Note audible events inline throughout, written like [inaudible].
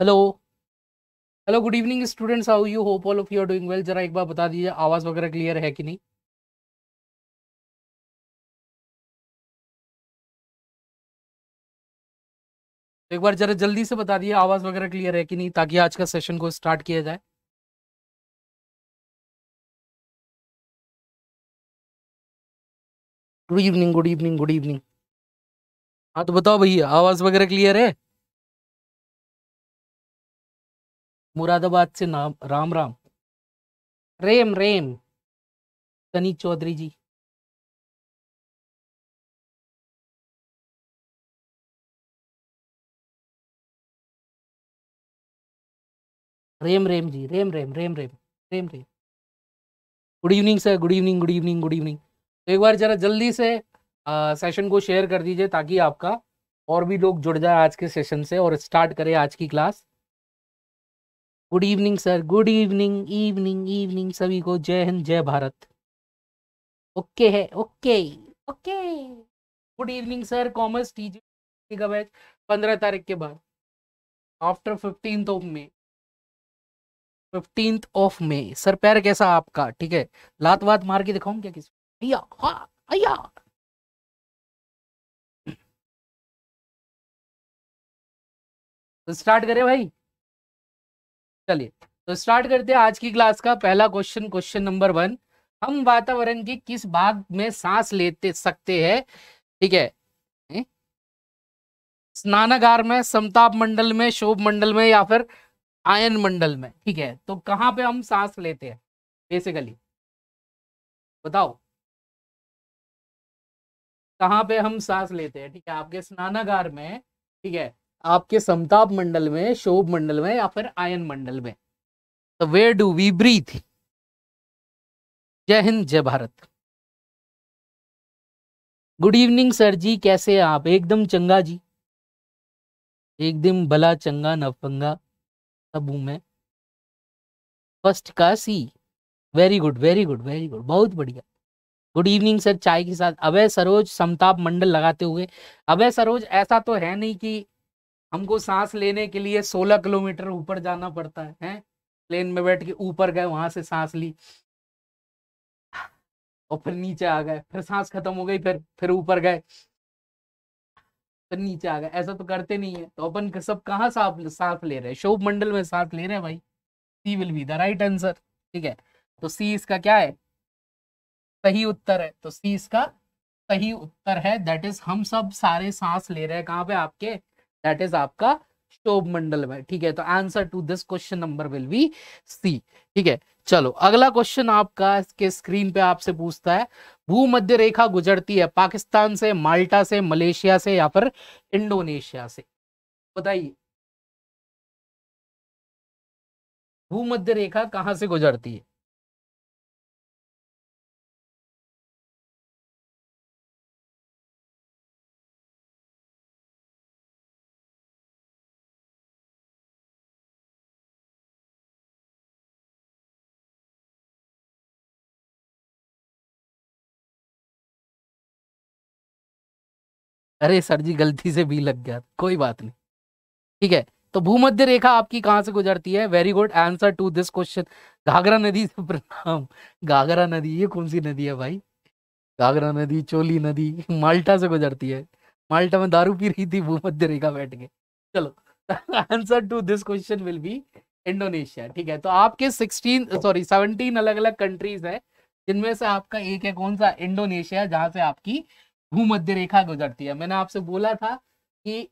Hello hello good evening students how you hope all of you are doing well जरा एक बार बता दीजिए आवाज़ वगैरह क्लियर है कि नहीं तो एक बार जरा जल्दी से बता दिए आवाज़ वगैरह क्लियर है कि नहीं ताकि आज का सेशन को स्टार्ट किया जाए good evening good evening good evening हाँ तो बताओ भैया आवाज़ वगैरह क्लियर है मुरादाबाद से नाम राम राम रेम रेम कनी चौधरी जी रेम रेम जी रेम रेम रेम रेम रेम रेम good evening sir good evening good evening good evening तो एक बार जरा जल्दी से आ, सेशन को शेयर कर दीजिए ताकि आपका और भी लोग जुड़ जाए आज के सेशन से और स्टार्ट करें आज की class good evening sir good evening evening evening सभी को जय हिंद जय भारत ओके है okay okay good evening sir commerce टीजी का बैच पंद्रह तारीख के बाद after fifteenth of May fifteenth of May sir पैर कैसा आपका ठीक है लात वात मार के दिखाऊं क्या किसी भैया भैया स्टार्ट करें भाई चलिए तो स्टार्ट करते हैं आज की क्लास का पहला क्वेश्चन क्वेश्चन नंबर वन हम वातावरण के किस भाग में सांस लेते सकते हैं ठीक है हम्म? स्नानागार में समताप मंडल में शोभ मंडल में या फिर आयन मंडल में ठीक है तो कहाँ पे हम सांस लेते हैं बेसिकली बताओ कहाँ पे हम सांस लेते हैं ठीक है आपके स्नानागार में ठीक है आपके समताप मंडल में शोभ मंडल में या फिर आयन मंडल में तो वे डू वी ब्रीथ जय हिंद जय Bharat good evening sir ji कैसे हैं आप एकदम चंगा जी एक दिन भला चंगा नफंगा सब हूं मैं फर्स्ट का C very good very good very good बहुत बढ़िया गुड इवनिंग सर चाय के साथ अभय सरोज समताप मंडल लगाते हुए अभय सरोज ऐसा तो है नहीं कि हमको सांस लेने के लिए सोलह किलोमीटर ऊपर जाना पड़ता है हैं प्लेन में बैठ के ऊपर गए वहां से सांस ली और फिर नीचे आ गए फिर सांस खत्म हो गई फिर फिर ऊपर गए फिर नीचे आ गए ऐसा तो करते नहीं है तो अपन सब कहाँ सांस ले रहे हैं शोभ मंडल में सांस ले रहे हैं भाई C will be the right answer ठीक है तो सी इसका क्या है सही उत्तर है तो सी इसका सही उत्तर है दैट इज हम सब सारे सांस ले रहे हैं कहाँ पे आपके दैट इज आपका शोभ मंडल में ठीक है तो answer to this question number will be C ठीक है चलो अगला क्वेश्चन आपका इसके स्क्रीन पे आपसे पूछता है भूमध्य रेखा गुजरती है पाकिस्तान से माल्टा से मलेशिया से या फिर इंडोनेशिया से बताइए भूमध्य रेखा कहां से गुजरती है अरे सर जी गलती से भी लग गया कोई बात नहीं ठीक है तो भूमध्य रेखा आपकी कहां से गुजरती है very good answer to this question Ghaghara नदी से प्रणाम घाघरा नदी ये कौन सी नदी है भाई घाघरा नदी चोली नदी माल्टा से गुजरती है माल्टा में दारू पी रही थी भूमध्य रेखा बैठ के चलो answer to this question will be Indonesia ठीक है तो आपके सिक्सटीन सॉरी सेवनटीन अलग अलग कंट्रीज है जिनमें से आपका एक है कौन सा इंडोनेशिया जहां से आपकी भूमध्य रेखा गुजरती है मैंने आपसे बोला था कि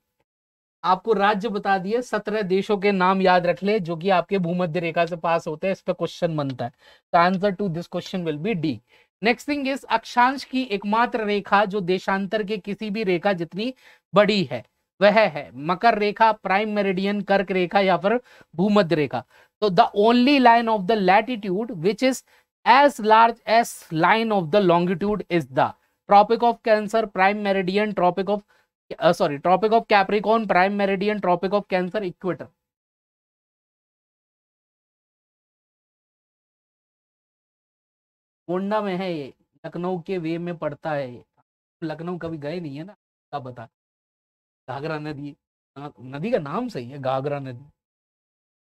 आपको राज्य बता दिए सत्रह देशों के नाम याद रख ले जो कि आपके भूमध्य रेखा से पास होते हैं इस पर क्वेश्चन बनता है तो answer to this question will be D next thing is अक्षांश की एकमात्र रेखा जो देशांतर के किसी भी रेखा जितनी बड़ी है वह है मकर रेखा प्राइम मेरिडियन कर्क रेखा या फिर भूमध्य रेखा तो the only line of the latitude which is as large as line of the longitude is the tropic of cancer prime meridian tropic of sorry tropic of capricorn prime meridian tropic of cancer equator Gonda में है ये लखनऊ के वे में पड़ता है ये लखनऊ कभी गए नहीं है ना क्या बता घाघरा नदी हाँ, नदी का नाम सही है घाघरा नदी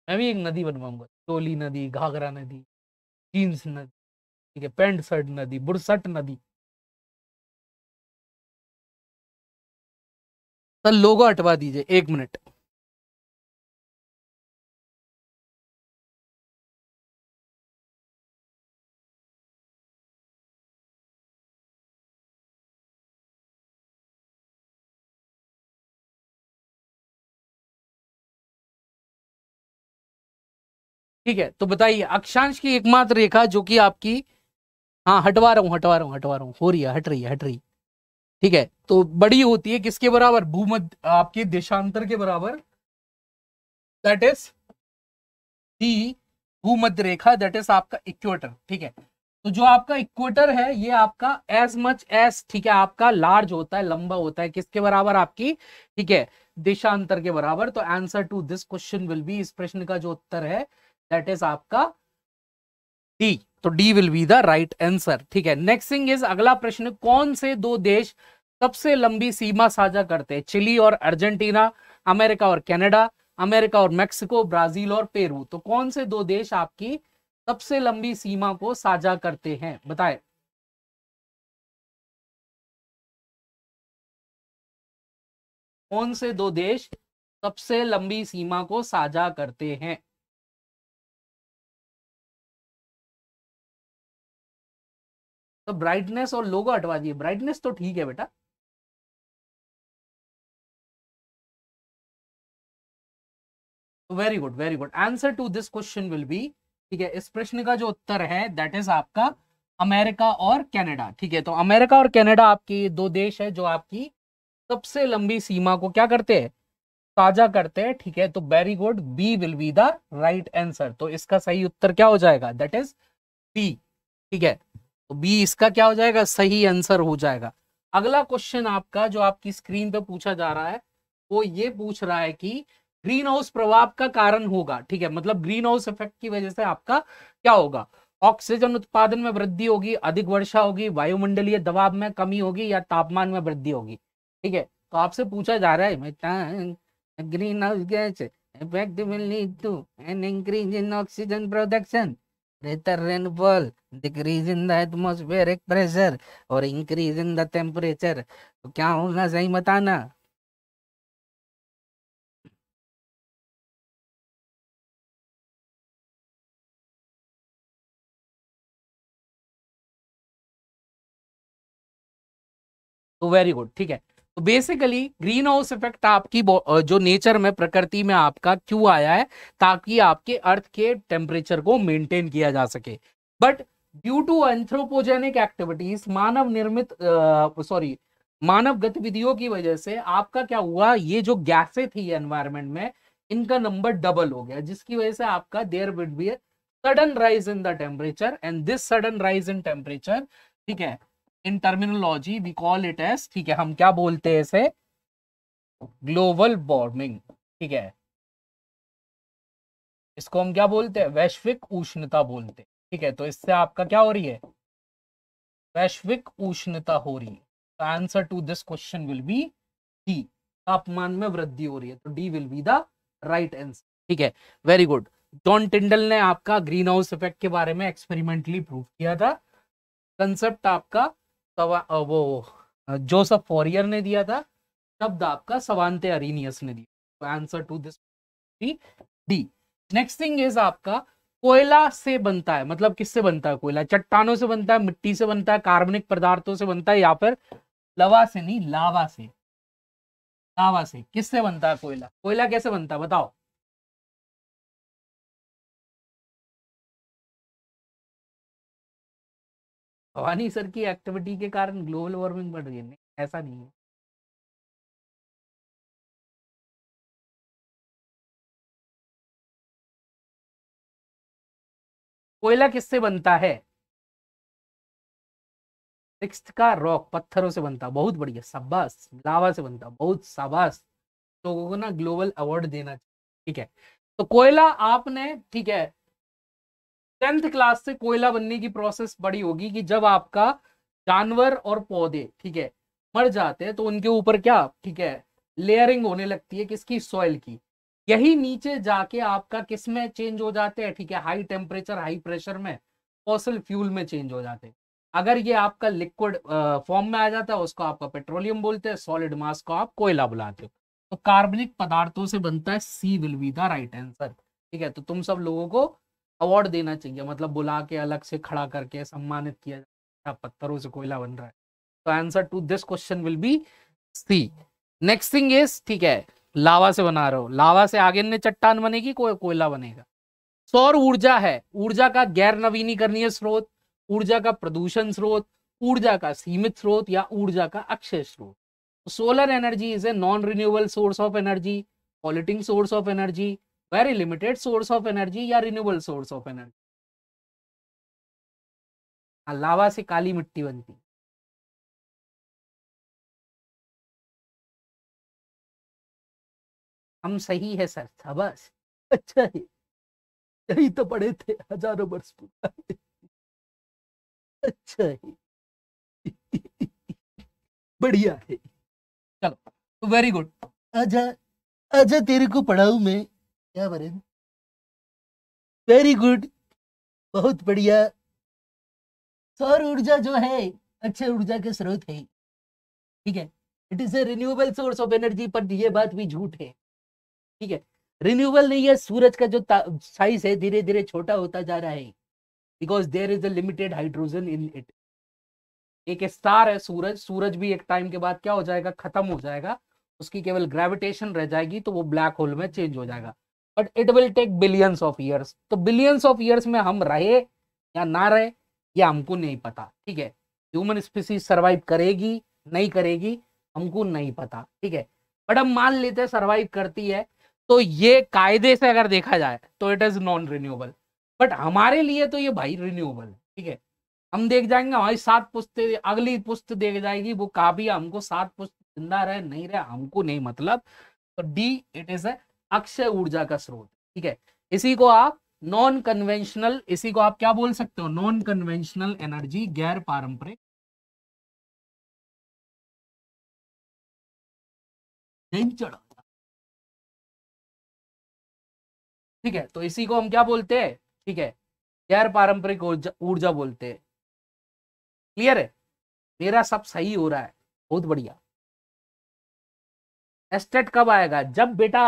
मैं भी एक नदी बनवाऊंगा टोली नदी घाघरा नदी जींस नदी ठीक है पेंट शर्ट नदी बुरसट नदी सर तो लोगो हटवा दीजिए एक मिनट ठीक है तो बताइए अक्षांश की एकमात्र रेखा जो कि आपकी हाँ हटवा रहा हूं हटवा रहा हूं हटवा रहा हूं हो रही है हट रही है हट रही है ठीक है तो बड़ी होती है किसके बराबर भूमध्य आपके देशांतर के बराबर दैट इज दी भूमध्य रेखा दैट इज आपका इक्वेटर ठीक है तो जो आपका इक्वेटर है ये आपका एज मच एस ठीक है आपका लार्ज होता है लंबा होता है किसके बराबर आपकी ठीक है देशांतर के बराबर तो answer to this question will be इस प्रश्न का जो उत्तर है दैट इज आपका डी तो D will be the right answer ठीक है नेक्स्ट थिंग इज अगला प्रश्न कौन से दो देश सबसे लंबी सीमा साझा करते हैं चिली और अर्जेंटीना अमेरिका और कनाडा अमेरिका और मेक्सिको ब्राजील और पेरू तो कौन से दो देश आपकी सबसे लंबी सीमा को साझा करते हैं बताए कौन से दो देश सबसे लंबी सीमा को साझा करते हैं तो ब्राइटनेस और लोगो हटवा दिए ब्राइटनेस तो ठीक है बेटा very good very good answer to this question will be ठीक है इस प्रश्न का जो उत्तर है दैट इज आपका अमेरिका और कनाडा ठीक है तो अमेरिका और कनाडा आपके दो देश है जो आपकी सबसे लंबी सीमा को क्या करते हैं साझा करते हैं ठीक है तो very good B will be the right answer तो इसका सही उत्तर क्या हो जाएगा दैट इज बी ठीक है तो बी इसका क्या हो जाएगा सही आंसर हो जाएगा अगला क्वेश्चन आपका जो आपकी स्क्रीन पे पूछा जा रहा है वो ये पूछ रहा है कि ग्रीन हाउस प्रभाव का कारण होगा ठीक है मतलब ग्रीन हाउस इफेक्ट की वजह से आपका क्या होगा ऑक्सीजन उत्पादन में वृद्धि होगी अधिक वर्षा होगी वायुमंडलीय दबाव में कमी होगी या तापमान में वृद्धि होगी ठीक है तो आपसे पूछा जा रहा है ग्रीन हाउस गैस इफेक्ट मिलनी to an increase in oxygen production Greater rainfall, decrease in the atmospheric pressure or increase in the temperature. तो क्या होना सही बताना तो वेरी गुड ठीक है तो बेसिकली ग्रीन हाउस इफेक्ट आपकी जो नेचर में प्रकृति में आपका क्यों आया है ताकि आपके अर्थ के टेम्परेचर को मेंटेन किया जा सके but due to anthropogenic activities मानव निर्मित सॉरी मानव गतिविधियों की वजह से आपका क्या हुआ ये जो गैसे थी एनवायरमेंट में इनका नंबर डबल हो गया जिसकी वजह से आपका there would be sudden rise in the temperature and this sudden rise in temperature ठीक है in terminology we call it as ठीक है हम क्या बोलते हैं इसे ग्लोबल वार्मिंग ठीक है इसको हम क्या बोलते हैं वैश्विक उष्णता बोलते हैं ठीक है तो इससे आपका क्या हो रही है वैश्विक उष्णता हो रही है answer to this question will be D तापमान में वृद्धि हो रही है तो D will be the right answer ठीक है वेरी गुड जॉन टिंडल ने आपका ग्रीन हाउस इफेक्ट के बारे में एक्सपेरिमेंटली प्रूव किया था कंसेप्ट आपका सवा वो जोसफ फॉरियर ने दिया था शब्द आपका सवानते अरिनियस ने दिया answer to this D next thing is आपका कोयला से बनता है मतलब किससे बनता है कोयला चट्टानों से बनता है मिट्टी से बनता है कार्बनिक पदार्थों से बनता है या फिर लवा से नहीं लावा से लावा से किससे बनता है कोयला कोयला कैसे बनता है बताओ भवानी सर की एक्टिविटी के कारण ग्लोबल वार्मिंग बढ़ रही है नहीं ऐसा नहीं है कोयला किससे बनता है सिक्स्थ का रॉक पत्थरों से बनता बहुत बढ़िया शाबाश लावा से बनता बहुत शाबाश लोगों को ना ग्लोबल अवार्ड देना चाहिए ठीक है तो कोयला आपने ठीक है टेंथ क्लास से कोयला बनने की प्रोसेस बड़ी होगी कि जब आपका जानवर और पौधे ठीक है मर जाते हैं तो उनके ऊपर क्या ठीक है लेयरिंग होने लगती है किसकी सॉइल की यही नीचे जाके आपका किस में चेंज हो जाते हैं ठीक है हाई टेम्परेचर हाई प्रेशर में फॉसल फ्यूल में चेंज हो जाते हैं अगर ये आपका लिक्विड फॉर्म में आ जाता है उसको आपका पेट्रोलियम बोलते हैं सॉलिड मास को आप कोयला बुलाते हो तो कार्बनिक पदार्थों से बनता है C will be the right answer ठीक है तो तुम सब लोगों को अवार्ड देना चाहिए मतलब बुला के अलग से खड़ा करके सम्मानित किया जाए पत्थरों से कोयला बन रहा है तो answer to this question will be C next thing is ठीक है लावा से बना रहे हो लावा से आगे ने चट्टान बनेगी को, कोयला बनेगा सौर ऊर्जा है ऊर्जा का गैर नवीनीकरणीय स्रोत ऊर्जा का प्रदूषण स्रोत ऊर्जा का सीमित स्रोत या ऊर्जा का अक्षय स्रोत solar energy is a non renewable source of energy polluting source of energy very limited source of energy या renewable source of energy lava से काली मिट्टी बनती हम सही है सर बस अच्छा ही यही तो पड़े थे हजारों वर्ष पूरा अच्छा ही बढ़िया है चलो वेरी गुड अजय अजय तेरे को पढ़ाऊ में क्या बने वेरी गुड बहुत बढ़िया सौर ऊर्जा जो है अच्छे ऊर्जा के स्रोत है ठीक है it is a renewable source of energy पर यह बात भी झूठ है ठीक है रिन्यूएबल नहीं है सूरज का जो साइज है धीरे धीरे छोटा होता जा रहा है because there is a limited hydrogen in it एक स्टार है सूरज सूरज भी एक टाइम के बाद क्या हो जाएगा खत्म हो जाएगा उसकी केवल ग्रेविटेशन रह जाएगी तो वो ब्लैक होल में चेंज हो जाएगा but it will take billions of years तो बिलियंस ऑफ ईयर्स में हम रहे या ना रहे ये हमको नहीं पता ठीक है ह्यूमन स्पीसीज सर्वाइव करेगी नहीं करेगी हमको नहीं पता ठीक है बट हम मान लेते हैं सर्वाइव करती है तो ये कायदे से अगर देखा जाए तो it is non renewable but हमारे लिए तो ये भाई रिन्यूएबल है ठीक है हम देख जाएंगे हमारी सात पुस्त अगली पुस्त देख जाएगी वो काफी हमको सात पुस्त जिंदा रहे नहीं रहे हमको नहीं मतलब तो डी इट इज अ अक्षय ऊर्जा का स्रोत ठीक है इसी को आप नॉन कन्वेंशनल इसी को आप क्या बोल सकते हो नॉन कन्वेंशनल एनर्जी गैर पारंपरिक ठीक है तो इसी को हम क्या बोलते हैं ठीक है गैर पारंपरिक ऊर्जा बोलते हैं क्लियर है मेरा सब सही हो रहा है बहुत बढ़िया एस्टेट कब आएगा जब बेटा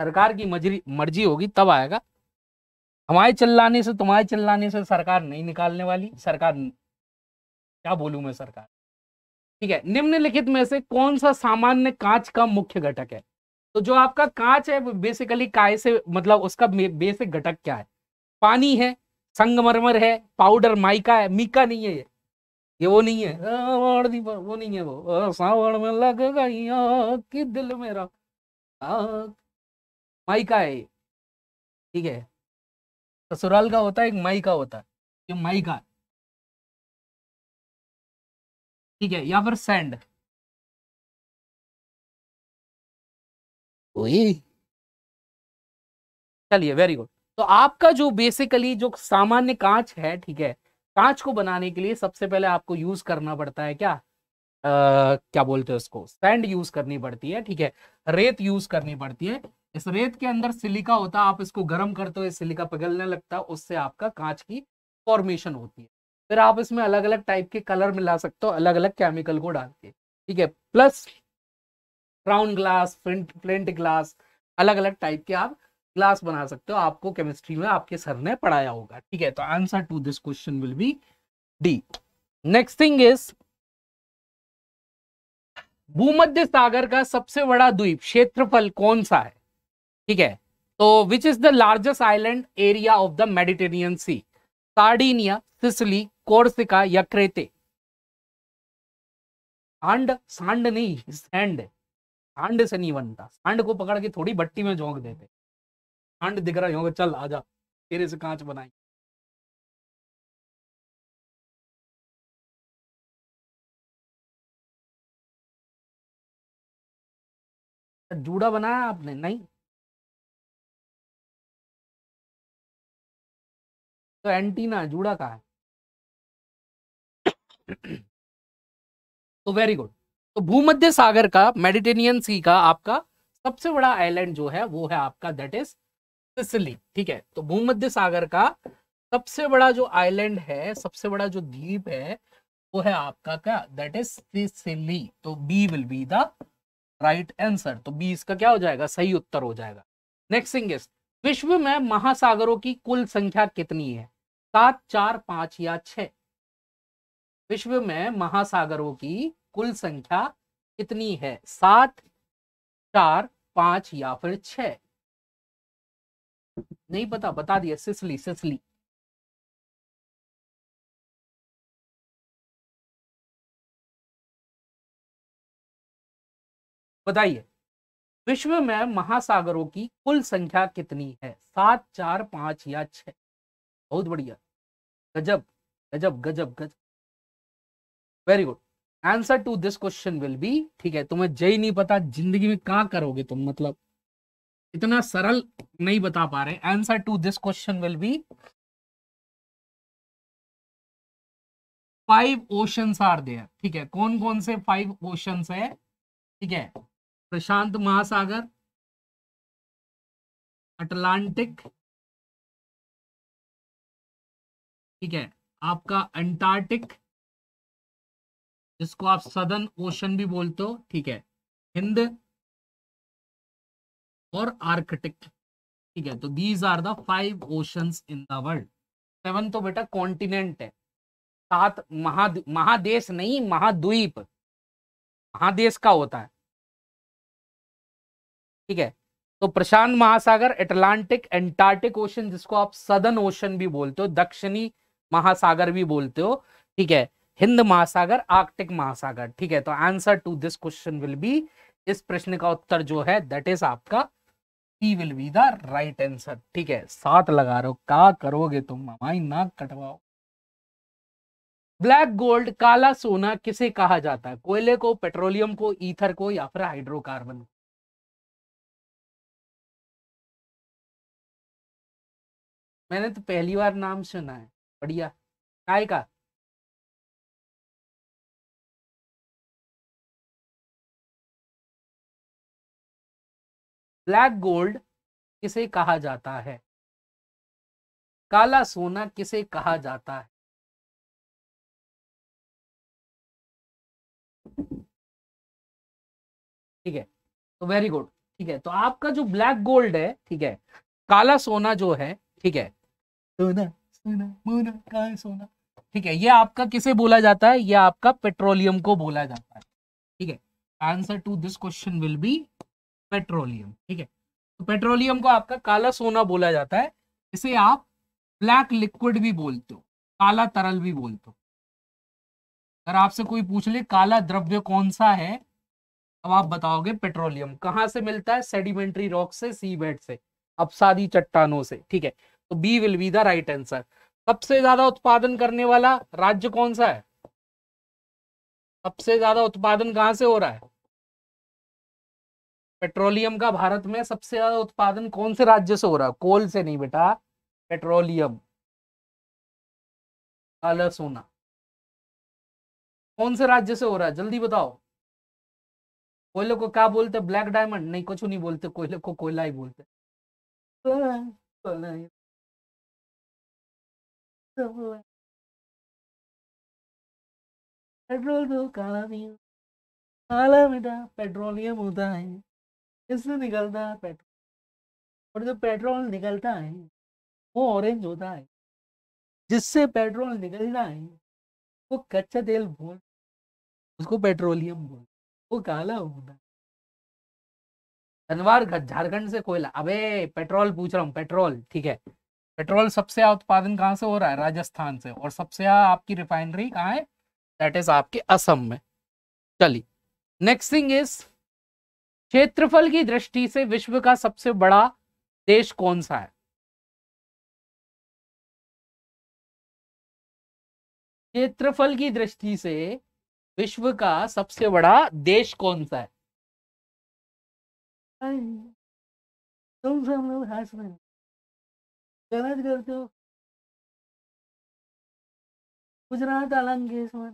सरकार की मजरी मर्जी होगी तब आएगा हमारे चिल्लाने से तुम्हारे चिल्लाने से सरकार नहीं निकालने वाली सरकार क्या बोलू मैं सरकार ठीक है निम्नलिखित में से कौन सा सामान्य कांच का मुख्य घटक है तो जो आपका कांच है बेसिकली काय से मतलब उसका बेसिक घटक क्या है पानी है संगमरमर है पाउडर माइका है मीका नहीं है ये ये वो नहीं है वो नहीं है वो सावण में लग गई कि दिल मेरा माई का है ठीक है ससुराल का होता है एक माई का होता है ये माई का ठीक है या फिर सैंड चलिए वेरी गुड तो आपका जो बेसिकली जो सामान्य कांच है ठीक है कांच को बनाने के लिए सबसे पहले आपको यूज करना पड़ता है क्या आ, क्या बोलते हैं उसको सैंड यूज करनी पड़ती है ठीक है रेत यूज करनी पड़ती है इस रेत के अंदर सिलिका होता है आप इसको गर्म करते हो सिलिका पिघलने लगता है उससे आपका कांच की फॉर्मेशन होती है फिर आप इसमें अलग अलग टाइप के कलर मिला सकते हो अलग अलग केमिकल को डाल के ठीक है plus crown glass flint glass अलग अलग टाइप के आप ग्लास बना सकते हो आपको केमिस्ट्री में आपके सर ने पढ़ाया होगा ठीक है तो answer to this question will be D next thing is भूमध्य सागर का सबसे बड़ा द्वीप क्षेत्रफल कौन सा है ठीक है तो which is the largest island area of the Mediterranean sea Sardinia Sicily Corsica या क्रेते सांड सांड नहीं सैंड सांड से नहीं बनता सांड को पकड़ के थोड़ी बट्टी में झोंक देते सांड दिख रहा है चल आजा तेरे से कांच बनाई जूड़ा बनाया आपने नहीं तो एंटीना जुड़ा कहा है तो वेरी गुड तो भूमध्य सागर का मेडिटेनियन सी का आपका सबसे बड़ा आइलैंड जो है वो है आपका दैट इज सिसिली ठीक है तो भूमध्य सागर का सबसे बड़ा जो आइलैंड है सबसे बड़ा जो द्वीप है वो है आपका क्या दैट इज सिसिली तो B will be the right answer तो बी इसका क्या हो जाएगा सही उत्तर हो जाएगा नेक्स्ट थिंग इज विश्व में महासागरों की कुल संख्या कितनी है सात चार पांच या छ विश्व में महासागरों की कुल संख्या कितनी है सात चार पांच या फिर छ नहीं पता बता दिया सिसली सिसली बताइए विश्व में महासागरों की कुल संख्या कितनी है सात चार पांच या छ बहुत बढ़िया Gajab, Gajab, Gajab, Gajab. Very good. Answer to this question will be ठीक है तुम्हें जय नहीं पता जिंदगी में कहा करोगे तुम मतलब इतना सरल नहीं बता पा रहे answer to this question will be five oceans are there ठीक है कौन कौन से फाइव ओशंस है ठीक है प्रशांत महासागर अटलांटिक ठीक है आपका अंटार्कटिक जिसको आप सदन ओशन भी बोलते हो ठीक है हिंद और आर्कटिक ठीक है तो these are the five oceans in the world seven तो बेटा कॉन्टिनेंट है सात महा महादेश नहीं महाद्वीप महादेश का होता है ठीक है तो प्रशांत महासागर एटलांटिक एंटार्टिक ओशन जिसको आप सदन ओशन भी बोलते हो दक्षिणी महासागर भी बोलते हो ठीक है हिंद महासागर आर्कटिक महासागर ठीक है तो answer to this question will be इस प्रश्न का उत्तर जो है दैट इज आपका E will be the right answer ठीक है साथ लगा हो का करोगे तुम हमारी नाक कटवाओ ब्लैक गोल्ड काला सोना किसे कहा जाता है कोयले को पेट्रोलियम को ईथर को या फिर हाइड्रोकार्बन को मैंने तो पहली बार नाम सुना है बढ़िया काय का ब्लैक गोल्ड किसे कहा जाता है काला सोना किसे कहा जाता है ठीक है तो वेरी गुड ठीक है तो आपका जो ब्लैक गोल्ड है ठीक है काला सोना जो है ठीक है सोना ठीक है ये आपका किसे बोला जाता है ये आपका पेट्रोलियम को बोला जाता है ठीक है answer to this question will be petroleum ठीक है तो पेट्रोलियम को आपका काला सोना बोला जाता है इसे आप ब्लैक लिक्विड भी बोलते हो काला तरल भी बोलते हो अगर आपसे कोई पूछ ले काला द्रव्य कौन सा है अब आप बताओगे पेट्रोलियम कहाँ से मिलता है सेडिमेंट्री रॉक से सी बेड से अपसादी चट्टानों से ठीक है तो B will be the right answer सबसे ज्यादा उत्पादन करने वाला राज्य कौन सा है सबसे ज्यादा उत्पादन कहां से हो रहा है पेट्रोलियम का भारत में सबसे ज्यादा उत्पादन कौन से राज्य से हो रहा है कोल से नहीं बेटा पेट्रोलियम काला सोना कौन से राज्य से हो रहा है जल्दी बताओ कोयले को क्या बोलते ब्लैक डायमंड नहीं कुछ नहीं बोलते कोयले को कोयला ही बोलते पेट्रोल तो काला नहीं काला बेटा पेट्रोलियम होता है इससे निकलता है पेट्रोल और जो पेट्रोल निकलता है वो ऑरेंज होता है जिससे पेट्रोल निकलना है वो कच्चा तेल बोल उसको पेट्रोलियम बोल वो काला होता है धनवार झारखंड से कोयला अबे पेट्रोल पूछ रहा हूँ पेट्रोल ठीक है पेट्रोल सबसे ज्यादा उत्पादन कहाँ से हो रहा है राजस्थान से और सबसे ज्यादा आपकी रिफाइनरी कहाँ है दैट इज आपके असम में चलिए नेक्स्ट थिंग इज क्षेत्रफल की दृष्टि से विश्व का सबसे बड़ा देश कौन सा है क्षेत्रफल की दृष्टि से विश्व का सबसे बड़ा देश कौन सा है तुम गलत करते हो गुजरात डालेंगे बार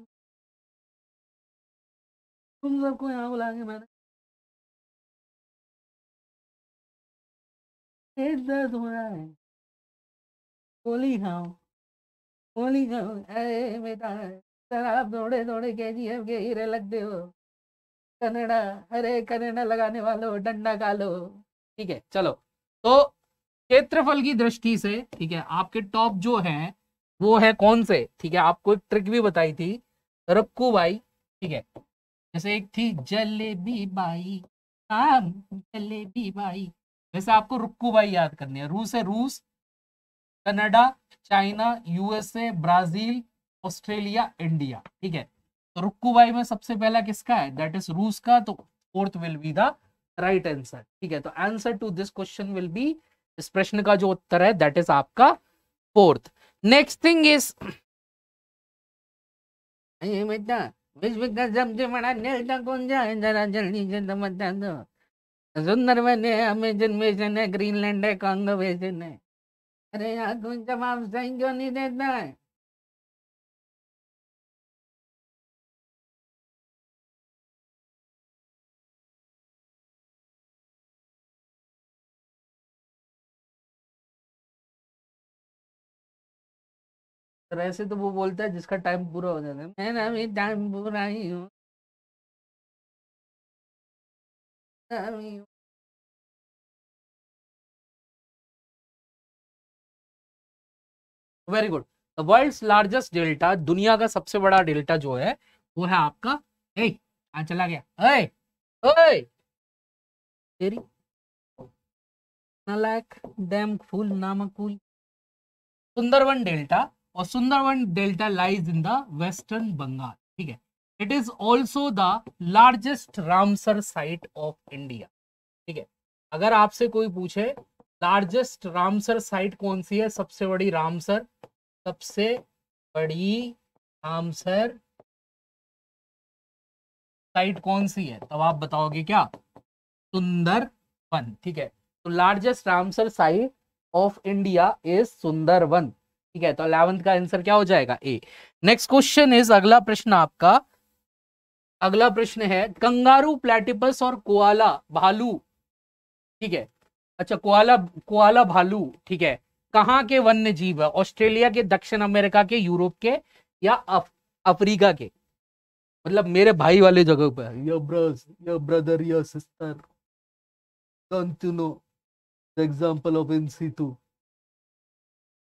तुम सबको यहाँ बुलाएंगे मैंने पेट दर्द हो रहा है गोली खाओ गोली खाओ अरे बेटा शराब दौड़े दौड़े के जी एम के हीरे लग दे हो कनेडा अरे कनेडा लगाने वालों डंडा का लो ठीक है चलो तो क्षेत्रफल की दृष्टि से ठीक है आपके टॉप जो है वो है कौन से ठीक है आपको एक ट्रिक भी बताई थी रक्कू बाई ठीक है जैसे एक थी जलेबी बाई जलेबी बाई वैसे आपको रुक्कू बाई याद करनी है रूस है रूस Canada China USA Brazil Australia India ठीक है तो रुक्कूबाई में सबसे पहला किसका है दैट इज रूस का तो fourth will be the right answer ठीक है तो answer to this question will be इस प्रश्न का जो उत्तर है दैट इज आपका fourth next thing is Greenland है कांगो तो बेजन है अरे यार तुम जवाब सही क्यों नहीं देता है तरह से तो वो बोलता है जिसका टाइम पूरा हो जाता है ना भी टाइम पूरा ही हूँ very good the world largest delta दुनिया का सबसे बड़ा डेल्टा जो है वो है आपका ए आ चला गया ए ए, तेरी नालायक डैम फूल नामक फूल सुंदरवन डेल्टा और Sundarban delta lies in the western Bengal ठीक है it is also the largest Ramsar site of India ठीक है अगर आपसे कोई पूछे लार्जेस्ट रामसर साइट कौन सी है सबसे बड़ी रामसर सबसे बड़ी रामसर साइट कौन सी है तब आप बताओगे क्या सुंदरवन ठीक है तो largest Ramsar site of India is Sundarban ठीक है तो अलेवंथ का आंसर क्या हो जाएगा ए नेक्स्ट क्वेश्चन इज अगला प्रश्न आपका अगला प्रश्न है कंगारू प्लेटिपस और कोआला भालू ठीक है अच्छा कोआला कोआला भालू ठीक है कहाँ के वन्य जीव है ऑस्ट्रेलिया के दक्षिण अमेरिका के यूरोप के या अफ, अफ्रीका के मतलब मेरे भाई वाले जगह पर yo bros yo brother yo sister example of in situ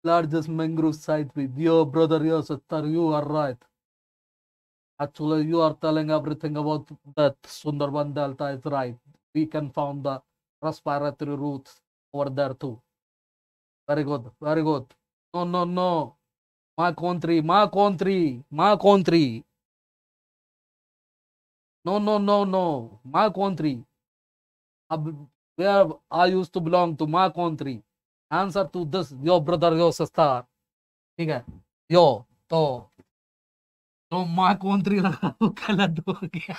largest mangrove site with your brother, your Sir, you are right. Actually, you are telling everything about that Sundarban Delta is right. We can found the respiratory roots over there too. Very good, very good. No, no, no. My country, my country, my country. No, no, no, no. My country. Where I used to belong to my country. answer to this your brother your sister ठीक है यो तो तो माँ कौन three लगा वो गलत हो गया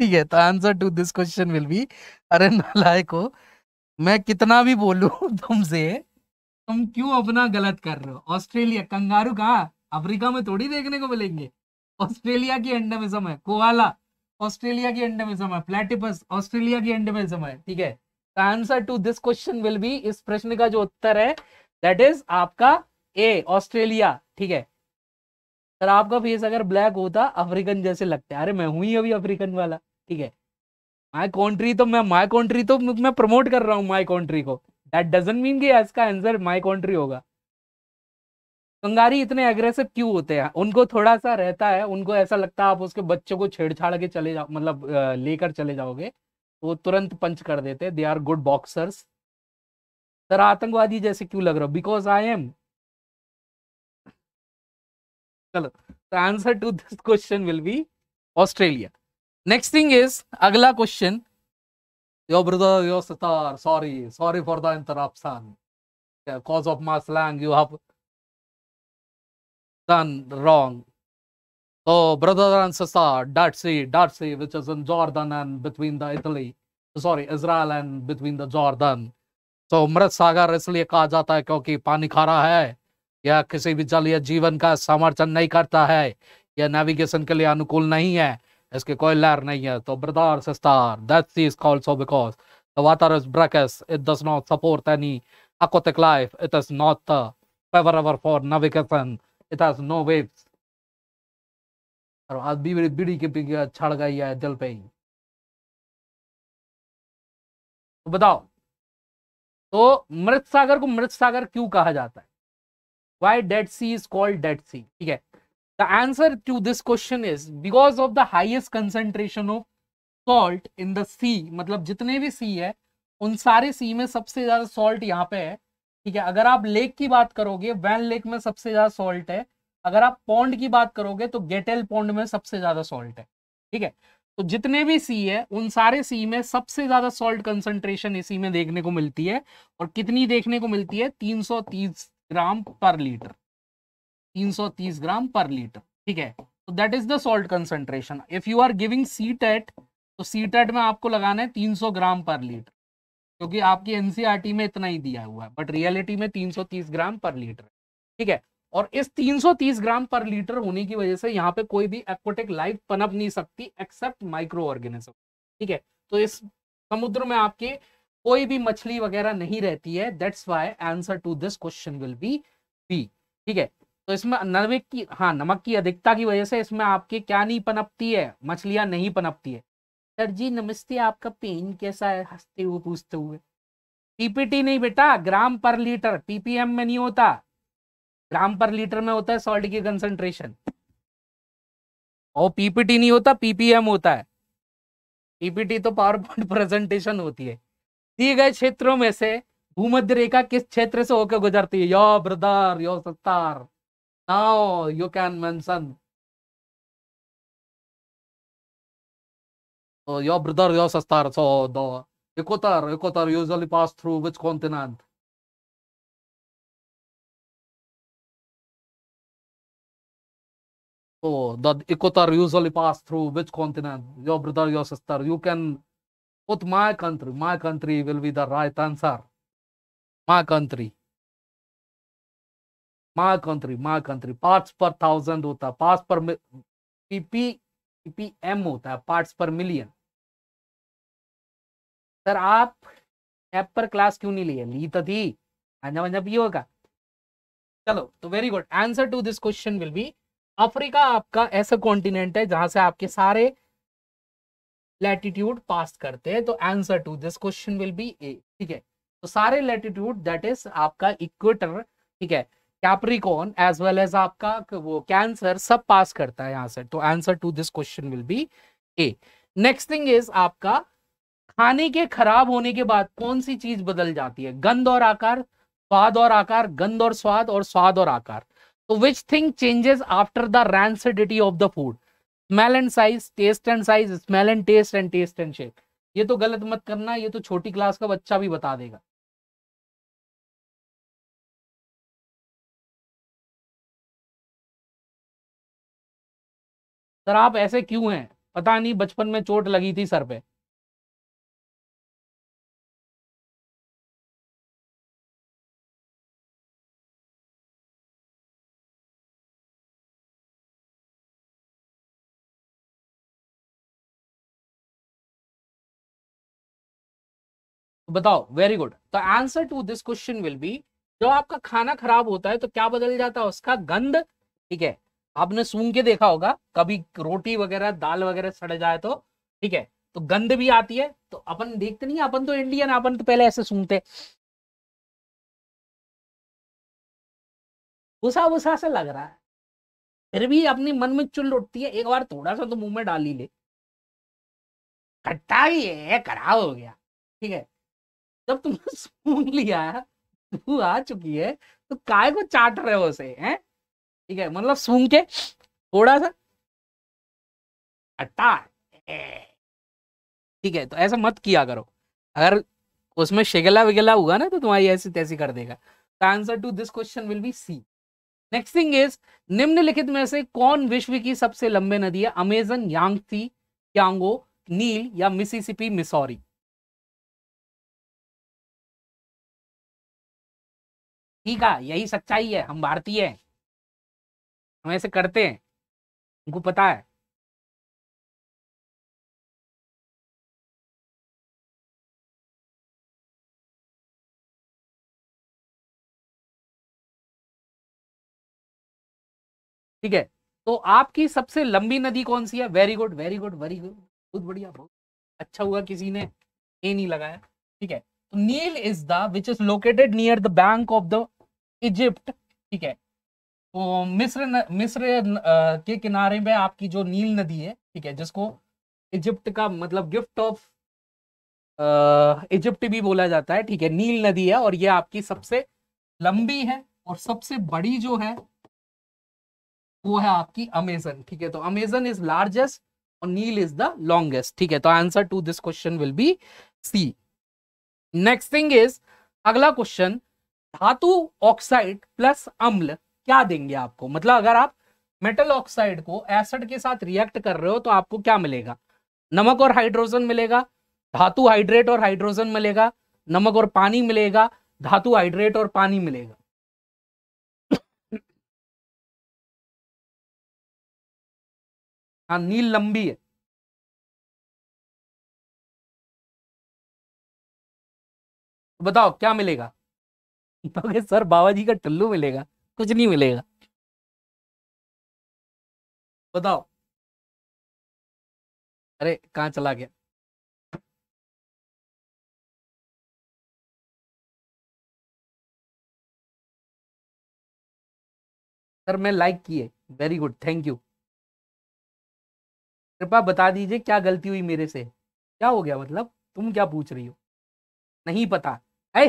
ठीक है तो answer to this question will be अरे नालायक हो मैं कितना भी बोलू तुमसे तुम क्यों अपना गलत कर रहे हो ऑस्ट्रेलिया कंगारू कहा अफ्रीका में थोड़ी देखने को मिलेंगे ऑस्ट्रेलिया की एंडेमिज्म है कोवाला ऑस्ट्रेलिया की एंडेमिज्म है प्लेटिपस ऑस्ट्रेलिया की एंडमिज्म है ठीक है answer to this question will be इस प्रश्न का जो उत्तर है दैट इज आपका ए ऑस्ट्रेलिया ठीक है सर आपका फेस अगर ब्लैक होता अफ्रीकन जैसे लगते अरे मैं हूं ही अभी अफ्रीकन वाला ठीक है माई कंट्री तो मैं माई कंट्री तो मैं प्रमोट कर रहा हूँ माई कंट्री को दैट डजेंट मीन कि इसका आंसर माई कंट्री होगा कंगारी इतने एग्रेसिव क्यों होते हैं उनको थोड़ा सा रहता है उनको ऐसा लगता है आप उसके बच्चों को छेड़छाड़ के चले जाओ मतलब लेकर चले जाओगे तो वो तुरंत पंच कर देते they are good boxers sir आतंकवादी जैसे क्यों लग रहा हो बिकॉज आई एम चलो the answer to this question will be Australia next thing is अगला question yo brother yo Sattar sorry sorry for the interruption cause of my slang you have done So brother and sister, Dead Sea, Dead Sea, which is in Jordan and between the Italy, sorry, Israel and between the Jordan. So मृत सागर इसलिए कहा जाता है क्योंकि पानी खारा है यह किसी भी जलीय जीवन का समर्थन नहीं करता है यह नेविगेशन के लिए अनुकूल नहीं है इसके कोई लहर नहीं है तो brother sister that sea is also because the water is brackish it does not support any aquatic life it is not favorable for navigation it has no waves और आज बिबरी बीड़ी के पी के गई है जल पे ही तो बताओ तो मृत सागर को मृत सागर क्यों कहा जाता है why dead sea is called dead sea ठीक है the answer to this question is because of the highest concentration of salt in the sea मतलब जितने भी सी है उन सारे सी में सबसे ज्यादा सॉल्ट यहाँ पे है ठीक है अगर आप लेक की बात करोगे वैन लेक में सबसे ज्यादा सॉल्ट है अगर आप पॉन्ड की बात करोगे तो गेटेल पॉन्ड में सबसे ज्यादा सॉल्ट है ठीक है तो जितने भी सी है उन सारे सी में सबसे ज्यादा सॉल्ट कंसंट्रेशन इसी में देखने को मिलती है और कितनी देखने को मिलती है 330 ग्राम पर लीटर 330 ग्राम पर लीटर ठीक है तो that is the salt concentration if you are giving CTET तो सी टेट में आपको लगाना है 300 ग्राम पर लीटर क्योंकि आपकी एनसीआरटी e में इतना ही दिया हुआ है बट रियलिटी में 330 ग्राम पर लीटर ठीक है और इस 330 ग्राम पर लीटर होने की वजह से यहाँ पे कोई भी एक्वाटिक लाइफ पनप नहीं सकती एक्सेप्ट माइक्रो ऑर्गेनिज्म ठीक है तो इस समुद्र में आपके कोई भी मछली वगैरह नहीं रहती है that's why answer to this question will be B ठीक है तो इसमें नमक की हाँ नमक की अधिकता की वजह से इसमें आपके क्या नहीं पनपती है मछलियाँ नहीं पनपती है सर जी नमस्ते आपका पेन कैसा है हंसते हुए पूछते हुए पीपीटी नहीं बेटा ग्राम पर लीटर पीपीएम में नहीं होता ग्राम पर लीटर में होता है सॉल्ट की कंसंट्रेशन और पीपीटी नहीं होता पीपीएम होता है पीपीटी तो पावर पॉइंट प्रेजेंटेशन होती है दिए गए क्षेत्रों में से भूमध्य रेखा किस क्षेत्र से होकर गुजरती है yo brother yo Sattar now you can mention yo brother yo Sattar so दो equator equator usually pass through which continent So the equator usually pass through which continent? Your brother, your sister. You can put my country. My country will be the right answer. My country. My country, my country. Parts per thousand hota parts per pp ppm hota parts per million. sir aap app पर class क्यों नहीं लिए ली तो थी अंजा मंजा पिए होगा चलो तो very good answer to this question will be Africa आपका ऐसा कॉन्टिनेंट है जहां से आपके सारे लैटिट्यूड पास करते हैं तो answer to this question will be A ठीक है तो सारे लैटिट्यूड दैट इज आपका इक्वेटर ठीक है कैप्रिकॉन एज वेल एज आपका वो कैंसर सब पास करता है यहां से तो answer to this question will be A next thing is आपका खाने के खराब होने के बाद कौन सी चीज बदल जाती है गंध और आकार स्वाद और आकार गंध और स्वाद और स्वाद और आकार तो which thing changes after the rancidity of the food smell and size taste and size smell and taste and taste and shape ये तो गलत मत करना ये तो छोटी क्लास का बच्चा भी बता देगा सर आप ऐसे क्यों हैं पता नहीं बचपन में चोट लगी थी सर पे बताओ वेरी गुड तो answer to this question will be जो आपका खाना खराब होता है तो क्या बदल जाता है उसका गंध ठीक है आपने सूंघ के देखा होगा कभी रोटी वगैरह दाल वगैरह सड़ जाए तो ठीक है तो गंध भी आती है तो अपन देखते नहीं अपन तो इंडियन अपन तो पहले ऐसे सूंघते उसा उसा से लग रहा है फिर भी अपनी मन में चुल उठती है एक बार थोड़ा सा तो मुंह में डाल ही ले खट्टा ही है खराब हो गया ठीक है जब तुमने [laughs] सूंघ लिया बू आ चुकी है तो काय को चाट रहे हो उसे हैं ठीक है मतलब सूंघ के थोड़ा सा अट्टा ठीक है तो ऐसा मत किया करो अगर उसमें शिगला विगला हुआ ना तो तुम्हारी ऐसी तैसी कर देगा तो answer to this question will be C next thing is निम्नलिखित में से कौन विश्व की सबसे लंबे नदी है अमेजन यांगती यांगो नील या मिसिसिपी मिसौरी ठीक है यही सच्चाई है हम भारतीय हैं हम ऐसे करते हैं उनको पता है ठीक है तो आपकी सबसे लंबी नदी कौन सी है very good very good very good बहुत बढ़िया बहुत अच्छा हुआ किसी ने ये नहीं लगाया ठीक है तो Nile is the which is located near the bank of the Egypt ठीक है तो मिस्र न, मिस्र न, आ, के किनारे में आपकी जो नील नदी है ठीक है जिसको इजिप्ट का मतलब गिफ्ट ऑफ इजिप्ट भी बोला जाता है ठीक है नील नदी है और ये आपकी सबसे लंबी है और सबसे बड़ी जो है वो है आपकी अमेजन ठीक है तो अमेजन इज लार्जेस्ट और नील इज द लॉन्गेस्ट ठीक है तो answer to this question will be C next thing is अगला क्वेश्चन धातु ऑक्साइड प्लस अम्ल क्या देंगे आपको मतलब अगर आप मेटल ऑक्साइड को एसिड के साथ रिएक्ट कर रहे हो तो आपको क्या मिलेगा नमक और हाइड्रोजन मिलेगा धातु हाइड्रेट और हाइड्रोजन मिलेगा नमक और पानी मिलेगा धातु हाइड्रेट और पानी मिलेगा हाँ नील लंबी है बताओ क्या मिलेगा कहोगे सर बाबा जी का टल्लू मिलेगा कुछ नहीं मिलेगा बताओ अरे कहाँ चला गया सर मैं लाइक किए वेरी गुड थैंक यू कृपा बता दीजिए क्या गलती हुई मेरे से क्या हो गया मतलब तुम क्या पूछ रही हो नहीं पता है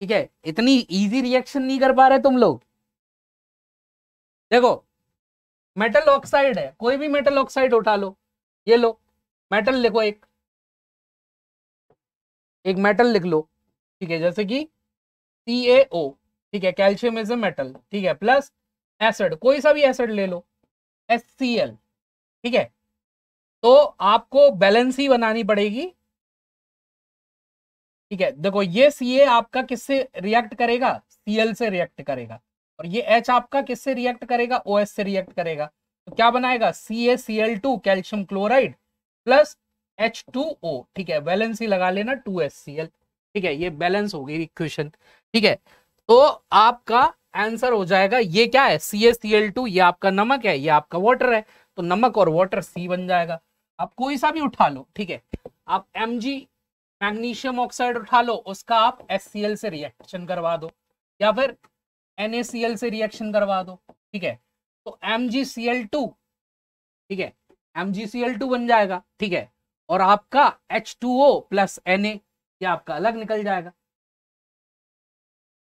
ठीक है इतनी इजी रिएक्शन नहीं कर पा रहे तुम लोग देखो मेटल ऑक्साइड है कोई भी मेटल ऑक्साइड उठा लो ये लो मेटल लिखो एक एक मेटल लिख लो ठीक है जैसे कि सी ए ओ ठीक है कैल्शियम इज ए मेटल ठीक है प्लस एसिड कोई सा भी एसिड ले लो एस सी एल ठीक है तो आपको बैलेंस ही बनानी पड़ेगी ठीक है देखो ये सी आपका किससे रिएक्ट करेगा सीएल से रिएक्ट करेगा और ये एच आपका किससे रिएक्ट करेगा ओ से रिएक्ट करेगा तो क्या बनाएगा C A C L two calcium chloride plus H two O ठीक है बैलेंस ही लगा लेना टू एस सी एल ठीक है ये बैलेंस हो गई इक्वेशन ठीक है तो आपका आंसर हो जाएगा ये क्या है C S C L two ये आपका नमक है ये आपका वाटर है तो नमक और वाटर सी बन जाएगा आप कोई सा भी उठा लो ठीक है आप एम जी मैग्नीशियम ऑक्साइड उठा लो उसका आप एस से रिएक्शन करवा दो या फिर एन से रिएक्शन करवा दो ठीक है तो एम ठीक है एम बन जाएगा ठीक है और आपका H two O plus N ये आपका अलग निकल जाएगा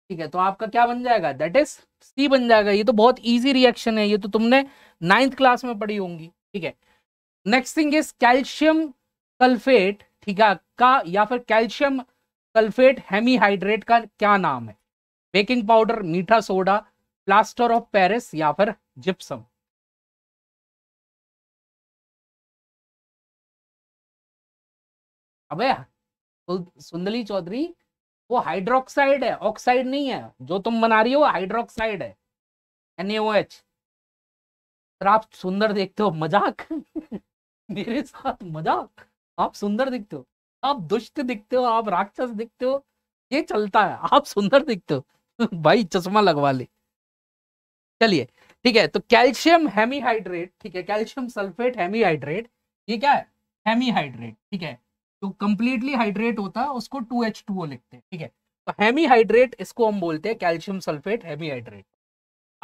ठीक है तो आपका क्या बन जाएगा दैट इज सी बन जाएगा ये तो बहुत इजी रिएक्शन है ये तो तुमने नाइन्थ क्लास में पढ़ी होंगी ठीक है next thing is calcium sulphate ठीक है का या फिर कैल्शियम सल्फेट हेमीहाइड्रेट का क्या नाम है बेकिंग पाउडर मीठा सोडा प्लास्टर ऑफ पेरिस या फिर जिप्सम अबे सुंदली चौधरी वो हाइड्रोक्साइड है ऑक्साइड नहीं है जो तुम बना रही हो हाइड्रोक्साइड है एनएओएच आप सुंदर देखते हो मजाक [laughs] मेरे साथ मजाक आप सुंदर दिखते हो आप दुष्ट दिखते हो आप राक्षस दिखते हो ये चलता है आप सुंदर दिखते हो [laughs] भाई चश्मा लगवा ले चलिए ठीक है तो कैल्शियम हेमीहाइड्रेट ठीक है कैल्शियम सल्फेट हेमीहाइड्रेट ये क्या है हेमीहाइड्रेट ठीक है जो कंप्लीटली हाइड्रेट होता है उसको टू एच टू ओ लिखते हैं ठीक है तो हेमीहाइड्रेट इसको हम बोलते हैं कैल्शियम सल्फेट हेमीहाइड्रेट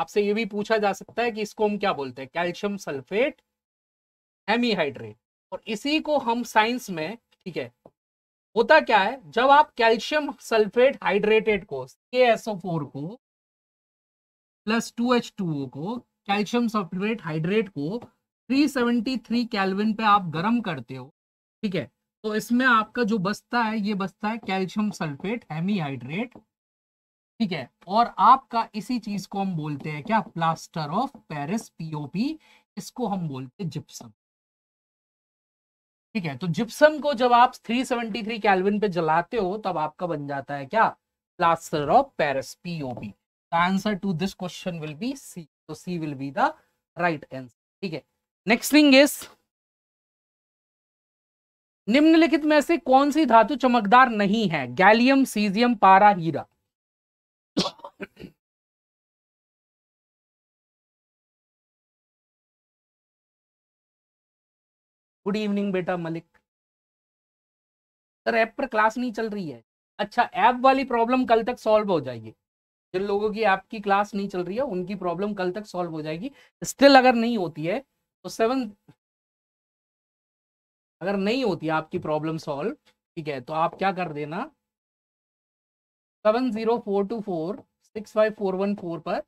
आपसे ये भी पूछा जा सकता है कि इसको हम क्या बोलते हैं कैल्शियम सल्फेट हेमीहाइड्रेट और इसी को हम साइंस में ठीक है होता क्या है जब आप कैल्शियम सल्फेट हाइड्रेटेड को फोर को plus two H two O को कैल्शियम सल्फेट हाइड्रेट को 373 कैलविन पे आप गर्म करते हो ठीक है तो इसमें आपका जो बसता है ये बसता है कैल्शियम सल्फेट हेमी हाइड्रेट ठीक है और आपका इसी चीज को हम बोलते हैं क्या प्लास्टर ऑफ पेरिस पीओपी इसको हम बोलते हैं जिप्सम ठीक है तो जिप्सम को जब आप 373 कैलविन पे जलाते हो तब आपका बन जाता है क्या plaster of Paris POB answer to this question will be C तो C will be the right answer ठीक है नेक्स्ट थिंग इज निम्नलिखित में से कौन सी धातु चमकदार नहीं है गैलियम सीजियम पारा हीरा गुड इवनिंग बेटा मलिक सर ऐप पर क्लास नहीं चल रही है अच्छा ऐप वाली प्रॉब्लम कल तक सॉल्व हो जाएगी जिन लोगों की ऐप की क्लास नहीं चल रही है उनकी प्रॉब्लम कल तक सॉल्व हो जाएगी स्टिल अगर नहीं होती है तो सेवन अगर नहीं होती आपकी प्रॉब्लम सॉल्व ठीक है तो आप क्या कर देना seven zero four two four six five four one four पर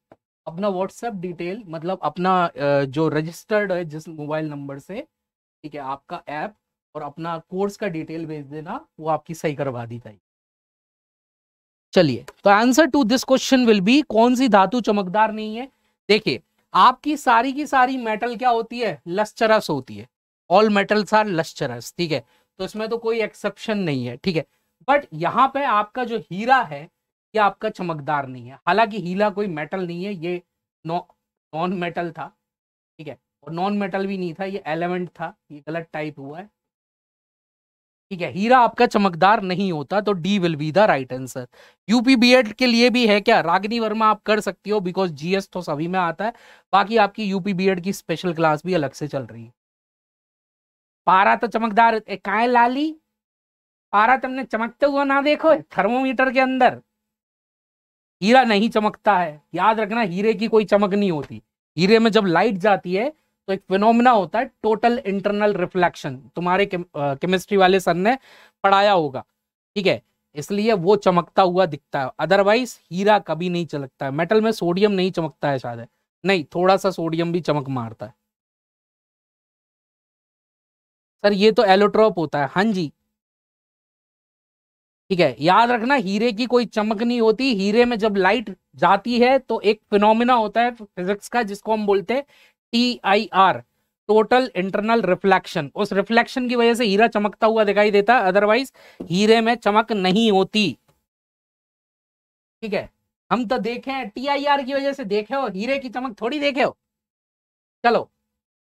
अपना व्हाट्सएप डिटेल मतलब अपना जो रजिस्टर्ड है जिस मोबाइल नंबर से ठीक है आपका ऐप और अपना कोर्स का डिटेल भेज देना वो आपकी सही करवा दी जाएगी चलिए तो answer to this question will be कौन सी धातु चमकदार नहीं है देखिए आपकी सारी की सारी मेटल क्या होती है लस्चरस होती है ऑल मेटल्स आर लस्चरस ठीक है तो इसमें तो कोई एक्सेप्शन नहीं है ठीक है बट यहाँ पे आपका जो हीरा है ये आपका चमकदार नहीं है हालांकि हीरा कोई मेटल नहीं है ये नॉन मेटल था ठीक है और नॉन मेटल भी नहीं था ये एलिमेंट था ये गलत टाइप हुआ है ठीक है हीरा आपका चमकदार नहीं होता तो D will be the right answer UP BEd के लिए भी है क्या रागिनी वर्मा आप कर सकती हो बिकॉज जीएस तो सभी में आता है बाकी आपकी यूपी एड की स्पेशल क्लास भी अलग से चल रही है पारा तो चमकदार काय लाली पारा तुमने चमकते हुआ ना देखो थर्मोमीटर के अंदर हीरा नहीं चमकता है याद रखना हीरे की कोई चमक नहीं होती हीरे में जब लाइट जाती है तो एक फिनोमिना होता है टोटल इंटरनल रिफ्लेक्शन तुम्हारे केमिस्ट्री वाले सर ने पढ़ाया होगा ठीक है इसलिए वो चमकता हुआ दिखता है अदरवाइज हीरा कभी नहीं चमकता है मेटल में सोडियम नहीं चमकता है शायद नहीं थोड़ा सा सोडियम भी चमक मारता है सर ये तो एलोट्रॉप होता है हाँ जी ठीक है याद रखना हीरे की कोई चमक नहीं होती हीरे में जब लाइट जाती है तो एक फिनोमिना होता है फिजिक्स का जिसको हम बोलते हैं T I R total internal reflection उस रिफ्लेक्शन की वजह से हीरा चमकता हुआ दिखाई देता अदरवाइज हीरे में चमक नहीं होती ठीक है हम तो देखे हैं टीआईआर की वजह से देखे हो हीरे की चमक थोड़ी देखे हो चलो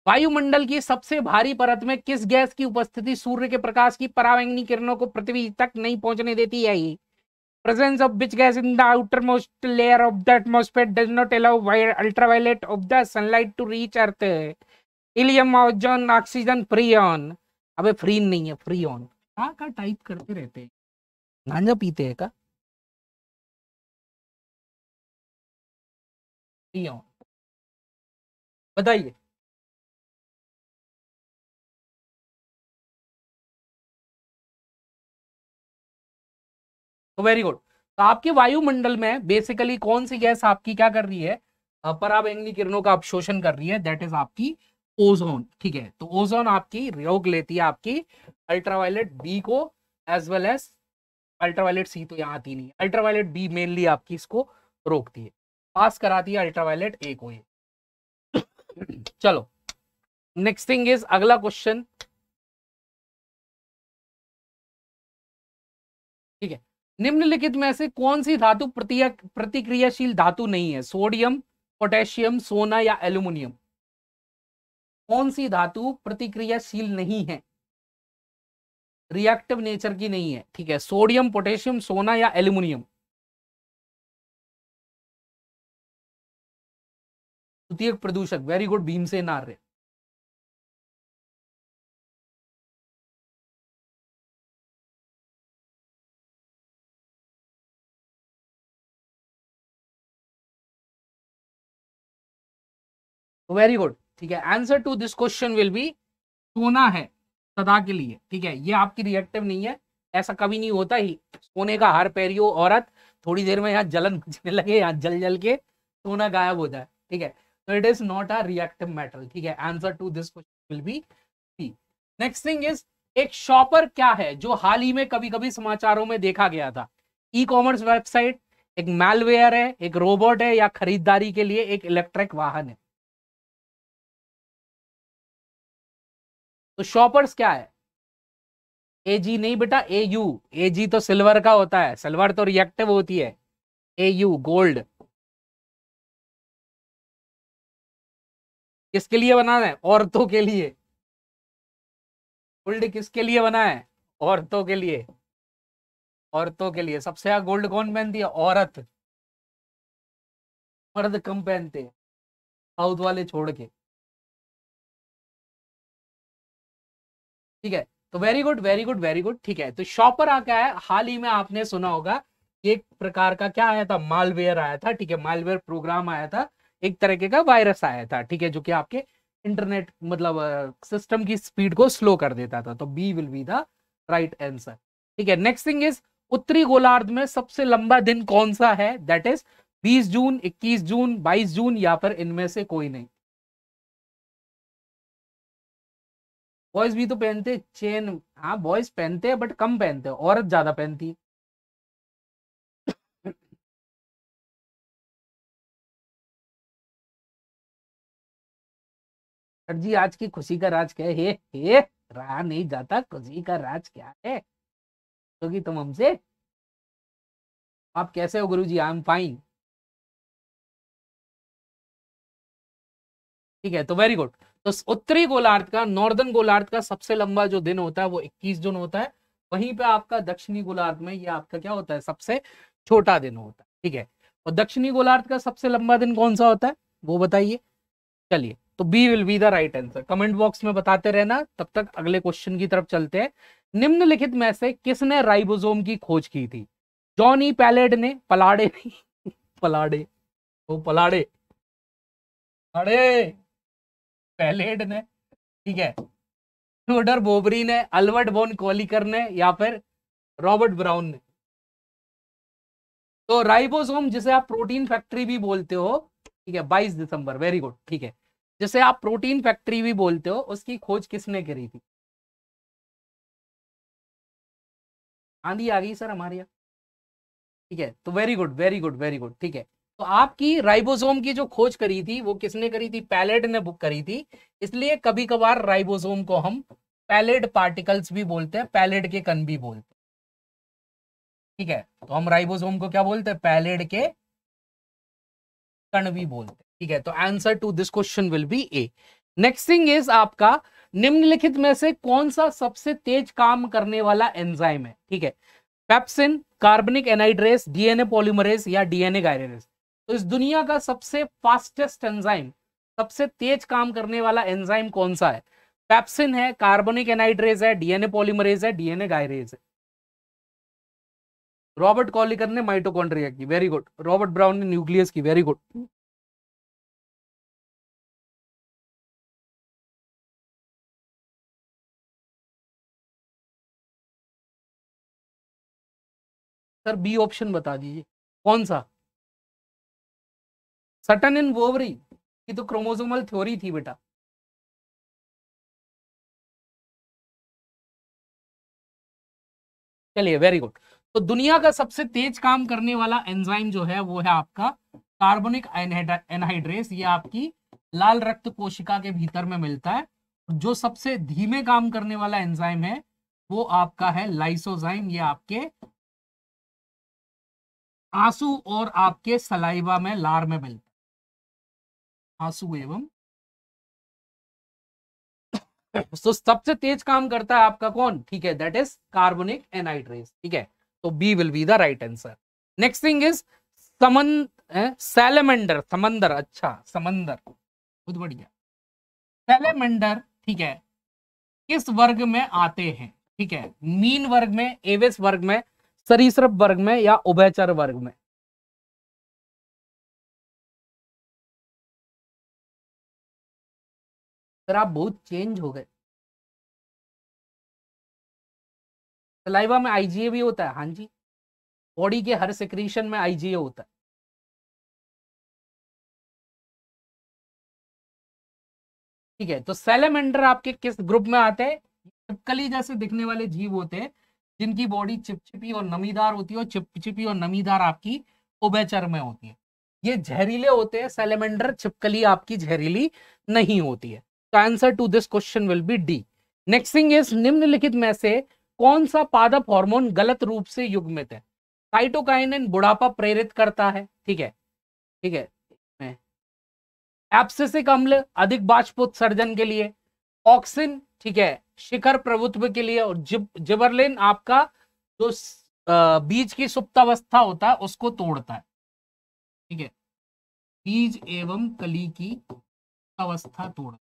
वायुमंडल की सबसे भारी परत में किस गैस की उपस्थिति सूर्य के प्रकाश की परावैंगनी किरणों को पृथ्वी तक नहीं पहुंचने देती है ही presence of which gas in the outermost layer of the atmosphere does not allow ultraviolet of the sunlight to reach earth helium ozone oxygen freon अबे फ्री नहीं है फ्रीऑन का का टाइप करते रहते हैं गांजा पीते हैं का बताइए तो वेरी गुड तो आपके वायुमंडल में बेसिकली कौन सी गैस आपकी क्या कर रही है पराबैंगनी किरणों का अपशोषण कर रही है दैट इज आपकी ओजोन ठीक है तो ओजोन आपकी रोग लेती है आपकी अल्ट्रावायलेट बी को as well as ultraviolet C तो यहाँ आती नहीं है अल्ट्रावायलेट बी मेनली आपकी इसको रोकती है पास कराती है अल्ट्रावायलेट ए को ये चलो नेक्स्ट थिंग इज अगला क्वेश्चन ठीक है निम्नलिखित में से कौन सी धातु प्रतिक्रियाशील धातु नहीं है सोडियम पोटेशियम सोना या एल्यूमिनियम कौन सी धातु प्रतिक्रियाशील नहीं है रिएक्टिव नेचर की नहीं है ठीक है सोडियम पोटेशियम सोना या एल्यूमिनियम प्रदूषक very good Bhimsen Arya very good ठीक है answer to this question will be सोना है सदा के लिए ठीक है ये आपकी रिएक्टिव नहीं है ऐसा कभी नहीं होता ही सोने का हार पैरियो औरत थोड़ी देर में यहाँ जलन बचने लगे यहाँ जल जल के सोना गायब हो जाए ठीक है तो it is not a reactive metal ठीक है answer to this question will be C next thing is एक शॉपर क्या है जो हाल ही में कभी कभी समाचारों में देखा गया था ई कॉमर्स वेबसाइट एक मेलवेयर है एक रोबोट है या खरीदारी के लिए एक इलेक्ट्रिक वाहन है तो शॉपर्स क्या है ए जी नहीं बेटा ए यू ए जी तो सिल्वर का होता है सिल्वर तो रिएक्टिव होती है ए यू गोल्ड किसके लिए बनाना है औरतों के लिए गोल्ड किसके लिए बना है औरतों के लिए औरतों के लिए सबसे ज्यादा गोल्ड कौन पहनती है औरत मर्द कम पहनते हैं साउथ वाले छोड़ के ठीक है तो very good very good very good ठीक है तो शॉपर आ क्या है हाल ही में आपने सुना होगा एक प्रकार का क्या आया था मालवेयर आया था ठीक है मालवेयर प्रोग्राम आया था एक तरीके का वायरस आया था ठीक है जो कि आपके इंटरनेट मतलब सिस्टम की स्पीड को स्लो कर देता था तो B will be the right answer ठीक है नेक्स्ट थिंग इज उत्तरी गोलार्ध में सबसे लंबा दिन कौन सा है दैट इज 20 जून 21 जून 22 जून या फिर इनमें से कोई नहीं बॉयज भी तो पहनते चेन हाँ बॉयज पहनते हैं बट कम पहनते हैं औरत ज्यादा पहनती है सर जी आज की खुशी का राज क्या है हे रहा नहीं जाता खुशी का राज क्या है क्योंकि तो तुम हमसे आप कैसे हो गुरु जी आई एम फाइन ठीक है तो वेरी गुड तो उत्तरी गोलार्ध का नॉर्दर्न गोलार्ध का सबसे लंबा जो दिन होता है वो 21 जून होता है वहीं पे आपका दक्षिणी गोलार्ध में ये आपका क्या होता है सबसे छोटा दिन होता है ठीक है और दक्षिणी गोलार्ध का सबसे लंबा दिन कौन सा होता है वो बताइए चलिए तो B will be the right answer comment box में बताते रहना तब तक अगले क्वेश्चन की तरफ चलते हैं निम्नलिखित में से किसने राइबोसोम की खोज की थी जॉनी पैलेड ने पलाड़े [laughs] पलाड़े वो पलाड़े अरे पैलेड ने ठीक है थियोडर बोबरी ने अल्बर्ट बोन कॉलिकर ने या फिर रॉबर्ट ब्राउन ने तो राइबोसोम जिसे आप प्रोटीन फैक्ट्री भी बोलते हो ठीक है बाईस दिसंबर वेरी गुड ठीक है जिसे आप प्रोटीन फैक्ट्री भी बोलते हो उसकी खोज किसने करी थी आंधी आ गई सर हमारे यहाँ ठीक है तो very good very good very good ठीक है तो आपकी राइबोसोम की जो खोज करी थी वो किसने करी थी पैलेट ने बुक करी थी इसलिए कभी कभार राइबोसोम को हम पैलेट पार्टिकल्स भी बोलते हैं पैलेट के कन भी बोलते हैं ठीक है तो हम राइबोसोम को क्या बोलते हैं पैलेट के कण भी बोलते हैं ठीक है तो answer to this question will be A next thing is आपका निम्नलिखित में से कौन सा सबसे तेज काम करने वाला एंजाइम है ठीक है pepsin carbonic anhydrase DNA polymerase या डीएनए गायरेस तो इस दुनिया का सबसे फास्टेस्ट एंजाइम सबसे तेज काम करने वाला एंजाइम कौन सा है पैप्सिन है कार्बनिक एनाइड्रेज है डीएनए पॉलीमरेज है डीएनए गायरेज है रॉबर्ट कॉलिकर ने माइटोकॉन्ड्रिया की वेरी गुड रॉबर्ट ब्राउन ने न्यूक्लियस की very good sir B option बता दीजिए कौन सा सटन इन वोवरी की तो क्रोमोजोमल थ्योरी थी बेटा चलिए वेरी गुड तो दुनिया का सबसे तेज काम करने वाला एंजाइम जो है वो है आपका कार्बोनिक एनहाइड्रेस ये आपकी लाल रक्त कोशिका के भीतर में मिलता है जो सबसे धीमे काम करने वाला एंजाइम है वो आपका है लाइसोजाइम ये आपके आंसू और आपके सलाइवा में लार में मिलता है आंसू एवं तो [coughs] सबसे तेज काम करता है आपका कौन ठीक है दैट इज कार्बोनिक एनाइड्रेस ठीक है तो B will be the right answer next thing is समंद सैलेमेंडर समंदर अच्छा समंदर बहुत बढ़िया सैलेमेंडर ठीक है किस वर्ग में आते हैं ठीक है मीन वर्ग में एवेस वर्ग में सरीसृप वर्ग में या उभयचर वर्ग में सर आप बहुत चेंज हो गए सलाइवा में आईजीए भी होता है हाँ जी बॉडी के हर सेक्रेशन में आईजीए होता है ठीक है तो सेलेमेंडर आपके किस ग्रुप में आते हैं चिपकली जैसे दिखने वाले जीव होते हैं जिनकी बॉडी चिपचिपी और नमीदार होती है और चिपचिपी और नमीदार आपकी ओबेचर में होती है ये जहरीले होते हैं सेलेमेंडर छिपकली आपकी जहरीली नहीं होती है तो answer to this question will be D next thing is निम्नलिखित में से कौन सा पादप हार्मोन गलत रूप से युग्मित है साइटोकाइन बुढ़ापा प्रेरित करता है ठीक है ठीक है एप्सिसिक अम्ल अधिक बाष्पोत सर्जन के लिए ऑक्सिन ठीक है शिखर प्रभुत्व के लिए और जिब जिबरलिन आपका जो बीज की सुप्तावस्था होता है उसको तोड़ता है ठीक है बीज एवं कली की अवस्था तोड़ता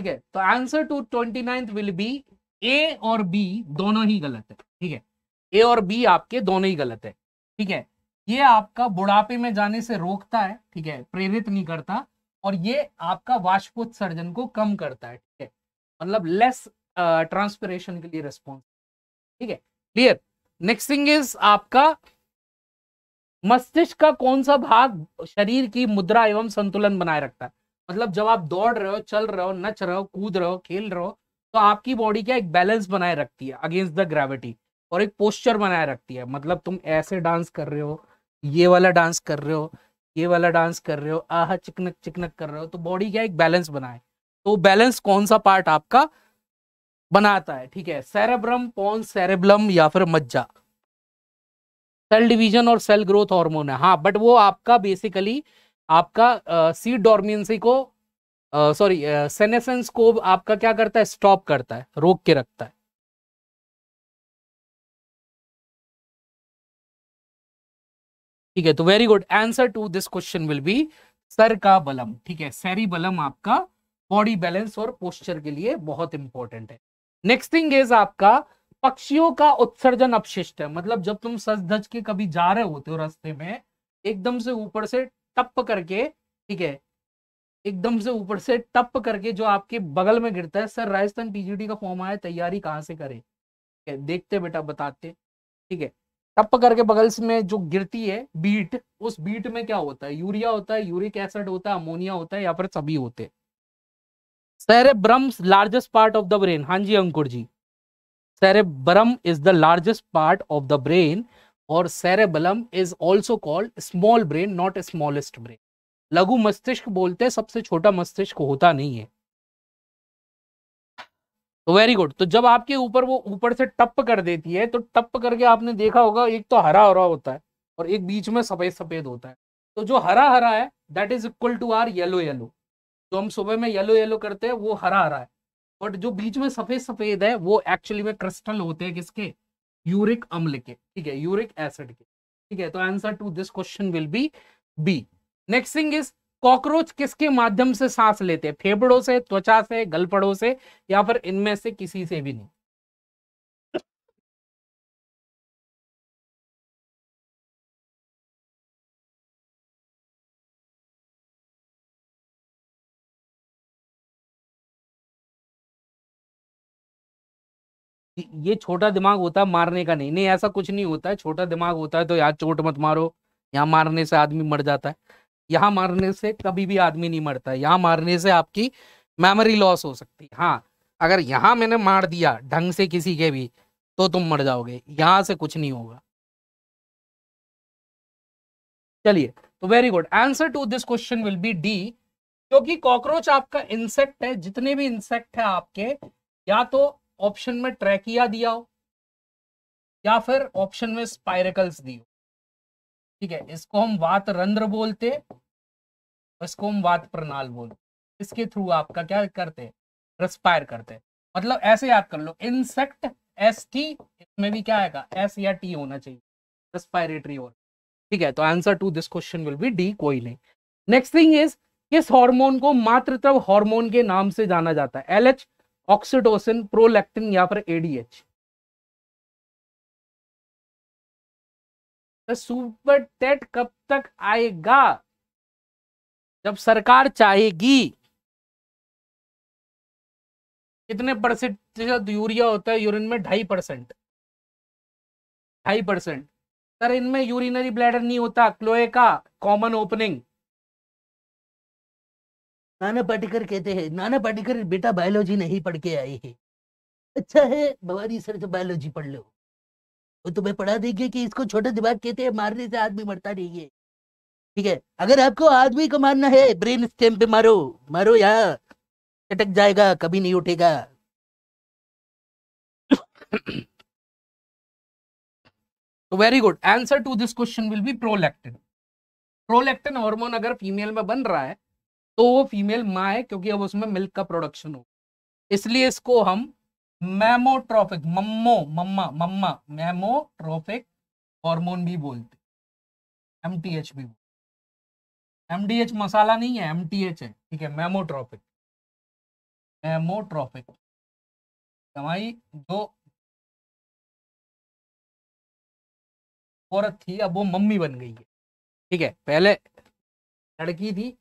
ठीक है तो answer to twenty ninth will be A और बी दोनों ही गलत है ठीक है ए और बी आपके दोनों ही गलत है ठीक है ये आपका बुढ़ापे में जाने से रोकता है ठीक है प्रेरित नहीं करता और ये आपका वाष्पोत्सर्जन को कम करता है ठीक है मतलब लेस ट्रांसपरेशन के लिए रिस्पॉन्स ठीक है क्लियर नेक्स्ट थिंग इज आपका मस्तिष्क का कौन सा भाग शरीर की मुद्रा एवं संतुलन बनाए रखता है मतलब जब आप दौड़ रहे हो चल रहे हो नच रहे हो कूद रहे हो खेल रहे हो तो आपकी बॉडी क्या एक बैलेंस बनाए रखती है अगेंस्ट द ग्रेविटी और एक पोस्चर बनाए रखती है मतलब तुम ऐसे डांस कर रहे हो ये वाला डांस कर रहे हो ये वाला डांस कर रहे हो आह चिकनक चिकनक कर रहे हो तो बॉडी क्या एक बैलेंस बनाए तो बैलेंस कौन सा पार्ट आपका बनाता है ठीक है सेरेब्रम पॉन सेरेब्लम या फिर मज्जा सेल डिवीजन और सेल ग्रोथ हार्मोन है हाँ बट वो आपका बेसिकली आपका सी डोरमेंसी को सॉरी सेनेसेंस को आपका क्या करता है स्टॉप करता है रोक के रखता है ठीक है तो very good answer to this question will be cerebellum ठीक है सैरी बलम आपका बॉडी बैलेंस और पोस्चर के लिए बहुत इंपॉर्टेंट है नेक्स्ट थिंग इज आपका पक्षियों का उत्सर्जन अपशिष्ट है मतलब जब तुम सज धज के कभी जा रहे होते हो रास्ते में एकदम से ऊपर से टप करके ठीक है एकदम से ऊपर से टप करके जो आपके बगल में गिरता है सर राजस्थान पीजीटी का फॉर्म आया तैयारी कहाँ से करे है देखते बेटा बताते ठीक है टप करके बगल में जो गिरती है बीट उस बीट में क्या होता है यूरिया होता है यूरिक एसिड होता है अमोनिया होता है या फिर सभी होते हैं cerebrum largest part of the brain हाँ जी Ankur ji cerebrum is the largest part of the brain और cerebellum is also called small brain not smallest brain लघु मस्तिष्क बोलते हैं सबसे छोटा मस्तिष्क होता नहीं है तो वेरी गुड तो जब आपके ऊपर वो ऊपर से टप कर देती है तो टप करके आपने देखा होगा एक तो हरा हरा होता है और एक बीच में सफेद सफेद होता है तो जो हरा हरा है that is equal to are yellow yellow जो हम सुबह में येलो येलो करते हैं वो हरा हरा है बट जो बीच में सफेद सफेद है वो एक्चुअली में क्रिस्टल होते हैं किसके यूरिक अम्ल के ठीक है यूरिक एसिड के ठीक है तो answer to this question will be B next thing is cockroach किसके माध्यम से सांस लेते हैं फेफड़ों से त्वचा से गलपड़ों से या फिर इनमें से किसी से भी नहीं ये छोटा दिमाग होता है मारने का नहीं नहीं ऐसा कुछ नहीं होता है छोटा दिमाग होता है तो यार चोट मत मारो यहाँ मारने से आदमी मर जाता है यहाँ मारने से कभी भी आदमी नहीं मरता यहाँ मारने से आपकी मेमोरी लॉस हो सकती है हाँ अगर यहाँ मैंने मार दिया ढंग से किसी के भी तो तुम मर जाओगे यहाँ से कुछ नहीं होगा चलिए तो very good answer to this question will be D क्योंकि कॉकरोच आपका इंसेक्ट है जितने भी इंसेक्ट है आपके या तो ऑप्शन में ट्रैकिया दिया हो या फिर ऑप्शन में स्पायरकल्स दी हो ठीक है इसको हम वात रंध्र बोलते इसको हम वात प्रणाल बोलते इसके थ्रू आपका क्या करते हैं रेस्पायर करते हैं मतलब ऐसे याद कर लो इंसेक्ट एस टी इसमें भी क्या आएगा एस या टी होना चाहिए रेस्पायरेटरी और ठीक है तो answer to this question will be D कोई नहीं नेक्स्ट थिंग इज किस हार्मोन को मातृत्व हार्मोन के नाम से जाना जाता है एलएच ऑक्सीटोसिन प्रोलैक्टिन यहाँ पर एडीएच तो सुपर टेट कब तक आएगा जब सरकार चाहेगी कितने परसेंट यूरिया होता है यूरिन में ढाई परसेंट ढाई परसेंट सर इनमें यूरिनरी ब्लैडर नहीं होता क्लोए का कॉमन ओपनिंग नाना पाटेकर कहते हैं नाना पाटेकर बेटा बायोलॉजी नहीं पढ़ के आए हैं अच्छा है भवानी सर तो बायोलॉजी पढ़ लो वो तुम्हें पढ़ा देंगे कि इसको छोटा दिमाग कहते हैं मारने से आदमी मरता नहीं है ठीक है अगर आपको आदमी को मारना है ब्रेन स्टेम पे मारो मारो यहाँ चटक जाएगा कभी नहीं उठेगा तो very good answer to this question will be prolactin prolactin hormone अगर फीमेल में बन रहा है तो वो फीमेल माँ है क्योंकि अब उसमें मिल्क का प्रोडक्शन हो इसलिए इसको हम मैमोट्रॉफिक मम्मो मम्मा मम्मा मैमोट्रॉफिक हॉर्मोन भी बोलते एम टी एच भी एम डी एच मसाला नहीं है एम टी एच है ठीक है मैमोट्रॉफिक मैमोट्रॉफिक दवाई जो औरत थी अब वो मम्मी बन गई है ठीक है पहले लड़की थी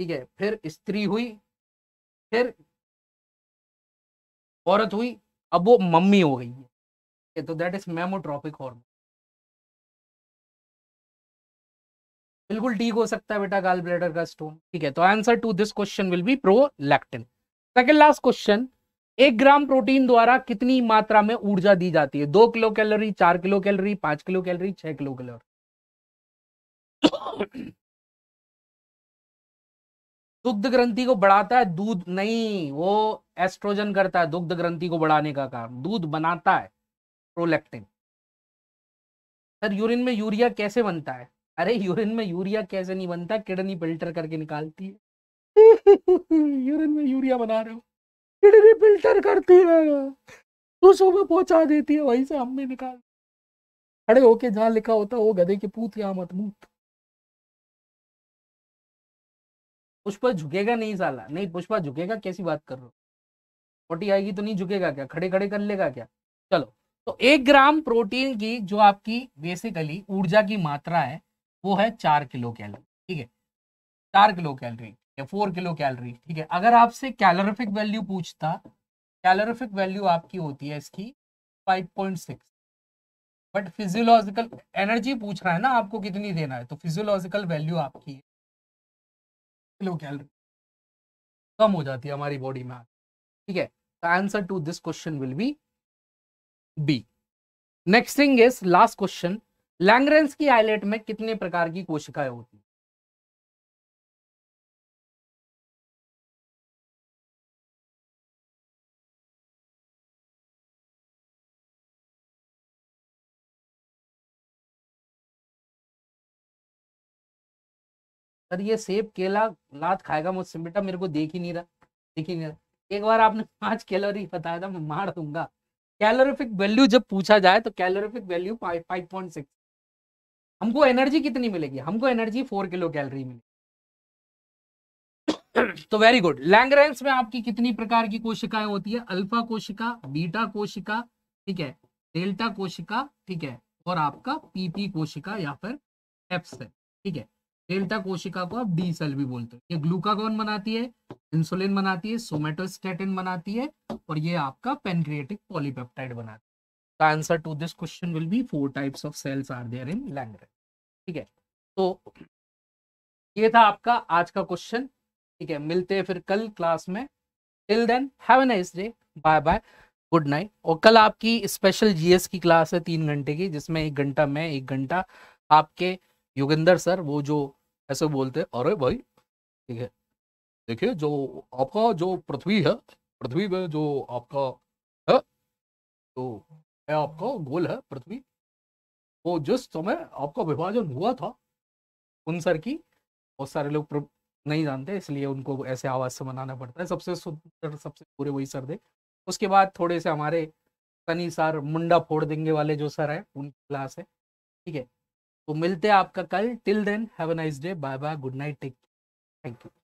ठीक है फिर स्त्री हुई फिर औरत हुई अब वो मम्मी हो गई है तो दैट इज मेमोट्रॉपिक हॉर्मोन बिल्कुल ठीक हो सकता है बेटा गाल ब्लेडर का स्टोन ठीक है तो answer to this question will be prolactin second last question एक ग्राम प्रोटीन द्वारा कितनी मात्रा में ऊर्जा दी जाती है दो किलो कैलोरी चार किलो कैलोरी पांच किलो कैलोरी छह किलो कैलोरी दुग्ध ग्रंथि को बढ़ाता है दूध नहीं वो एस्ट्रोजन करता है दुग्ध ग्रंथि को बढ़ाने का काम दूध बनाता है प्रोलेक्टिन सर यूरिन में यूरिया कैसे बनता है अरे यूरिन में यूरिया कैसे नहीं बनता किडनी फिल्टर करके निकालती है [laughs] यूरिन में यूरिया बना रहे हो किडनी फिल्टर करती है तो में पहुंचा देती है वहीं से हम भी निकाल खड़े होके जहाँ लिखा होता है वो गधे के पूत या मत मूत पुष्पा झुकेगा नहीं साला नहीं पुष्पा झुकेगा कैसी बात कर रहे हो फोर्टी आएगी तो नहीं झुकेगा क्या खड़े खड़े कर लेगा क्या चलो तो एक ग्राम प्रोटीन की जो आपकी बेसिकली ऊर्जा की मात्रा है वो है चार किलो कैलोरी ठीक है चार किलो कैलोरी या फोर किलो कैलोरी ठीक है अगर आपसे कैलोरिफिक वैल्यू पूछता कैलोरिफिक वैल्यू आपकी होती है इसकी 5.6 बट फिजियोलॉजिकल एनर्जी पूछ रहा है ना आपको कितनी देना है तो फिजियोलॉजिकल वैल्यू आपकी है किलो कैलरी कम हो जाती है हमारी बॉडी में ठीक है answer to this question will be B next thing is last question Langerhans की आइलेट में कितने प्रकार की कोशिकाएं होती है सर ये सेब केला लात खाएगा मुझसे बेटा मेरे को देख ही नहीं रहा देख ही नहीं रहा एक बार आपने [laughs] पांच कैलोरी बताया था मैं मार दूंगा कैलोरिफिक वैल्यू जब पूछा जाए तो calorific value five point six हमको एनर्जी कितनी मिलेगी हमको एनर्जी फोर किलो कैलोरी मिलेगी [coughs] तो वेरी गुड लैंग्रेंस में आपकी कितनी प्रकार की कोशिकाएं होती है अल्फा कोशिका बीटा कोशिका ठीक है डेल्टा कोशिका ठीक है और आपका पीपी कोशिका या फिर एप्स है ठीक है डेल्टा कोशिका को आप डी सेल भी बोलते हैं ये ग्लूकागोन बनाती है इंसुलिन बनाती है सोमेटोस्टेटिन बनाती है और ये आपका पेनक्रिएटिक पॉलीपेप्टाइड बनाती है the answer to this question will be four types of cells are there in Langerhans ठीक है तो ये था आपका आज का क्वेश्चन ठीक है मिलते हैं फिर कल क्लास में till then have a nice day bye bye good night और कल आपकी स्पेशल जीएस की क्लास है तीन घंटे की जिसमें एक घंटा मैं एक घंटा आपके योगिंदर सर वो जो ऐसे बोलते अरे भाई ठीक है देखिए जो आपका जो पृथ्वी है पृथ्वी में जो आपका है तो है आपका गोल है पृथ्वी वो जिस समय आपका विभाजन हुआ था उन सर की बहुत सारे लोग नहीं जानते इसलिए उनको ऐसे आवाज से मनाना पड़ता है सबसे सुंदर सबसे पूरे वही सर दे उसके बाद थोड़े से हमारे सनी सर मुंडा फोड़ देंगे वाले जो सर है उनकी क्लास है ठीक है तो मिलते हैं आपका कल till then have a nice day bye bye good night take thank you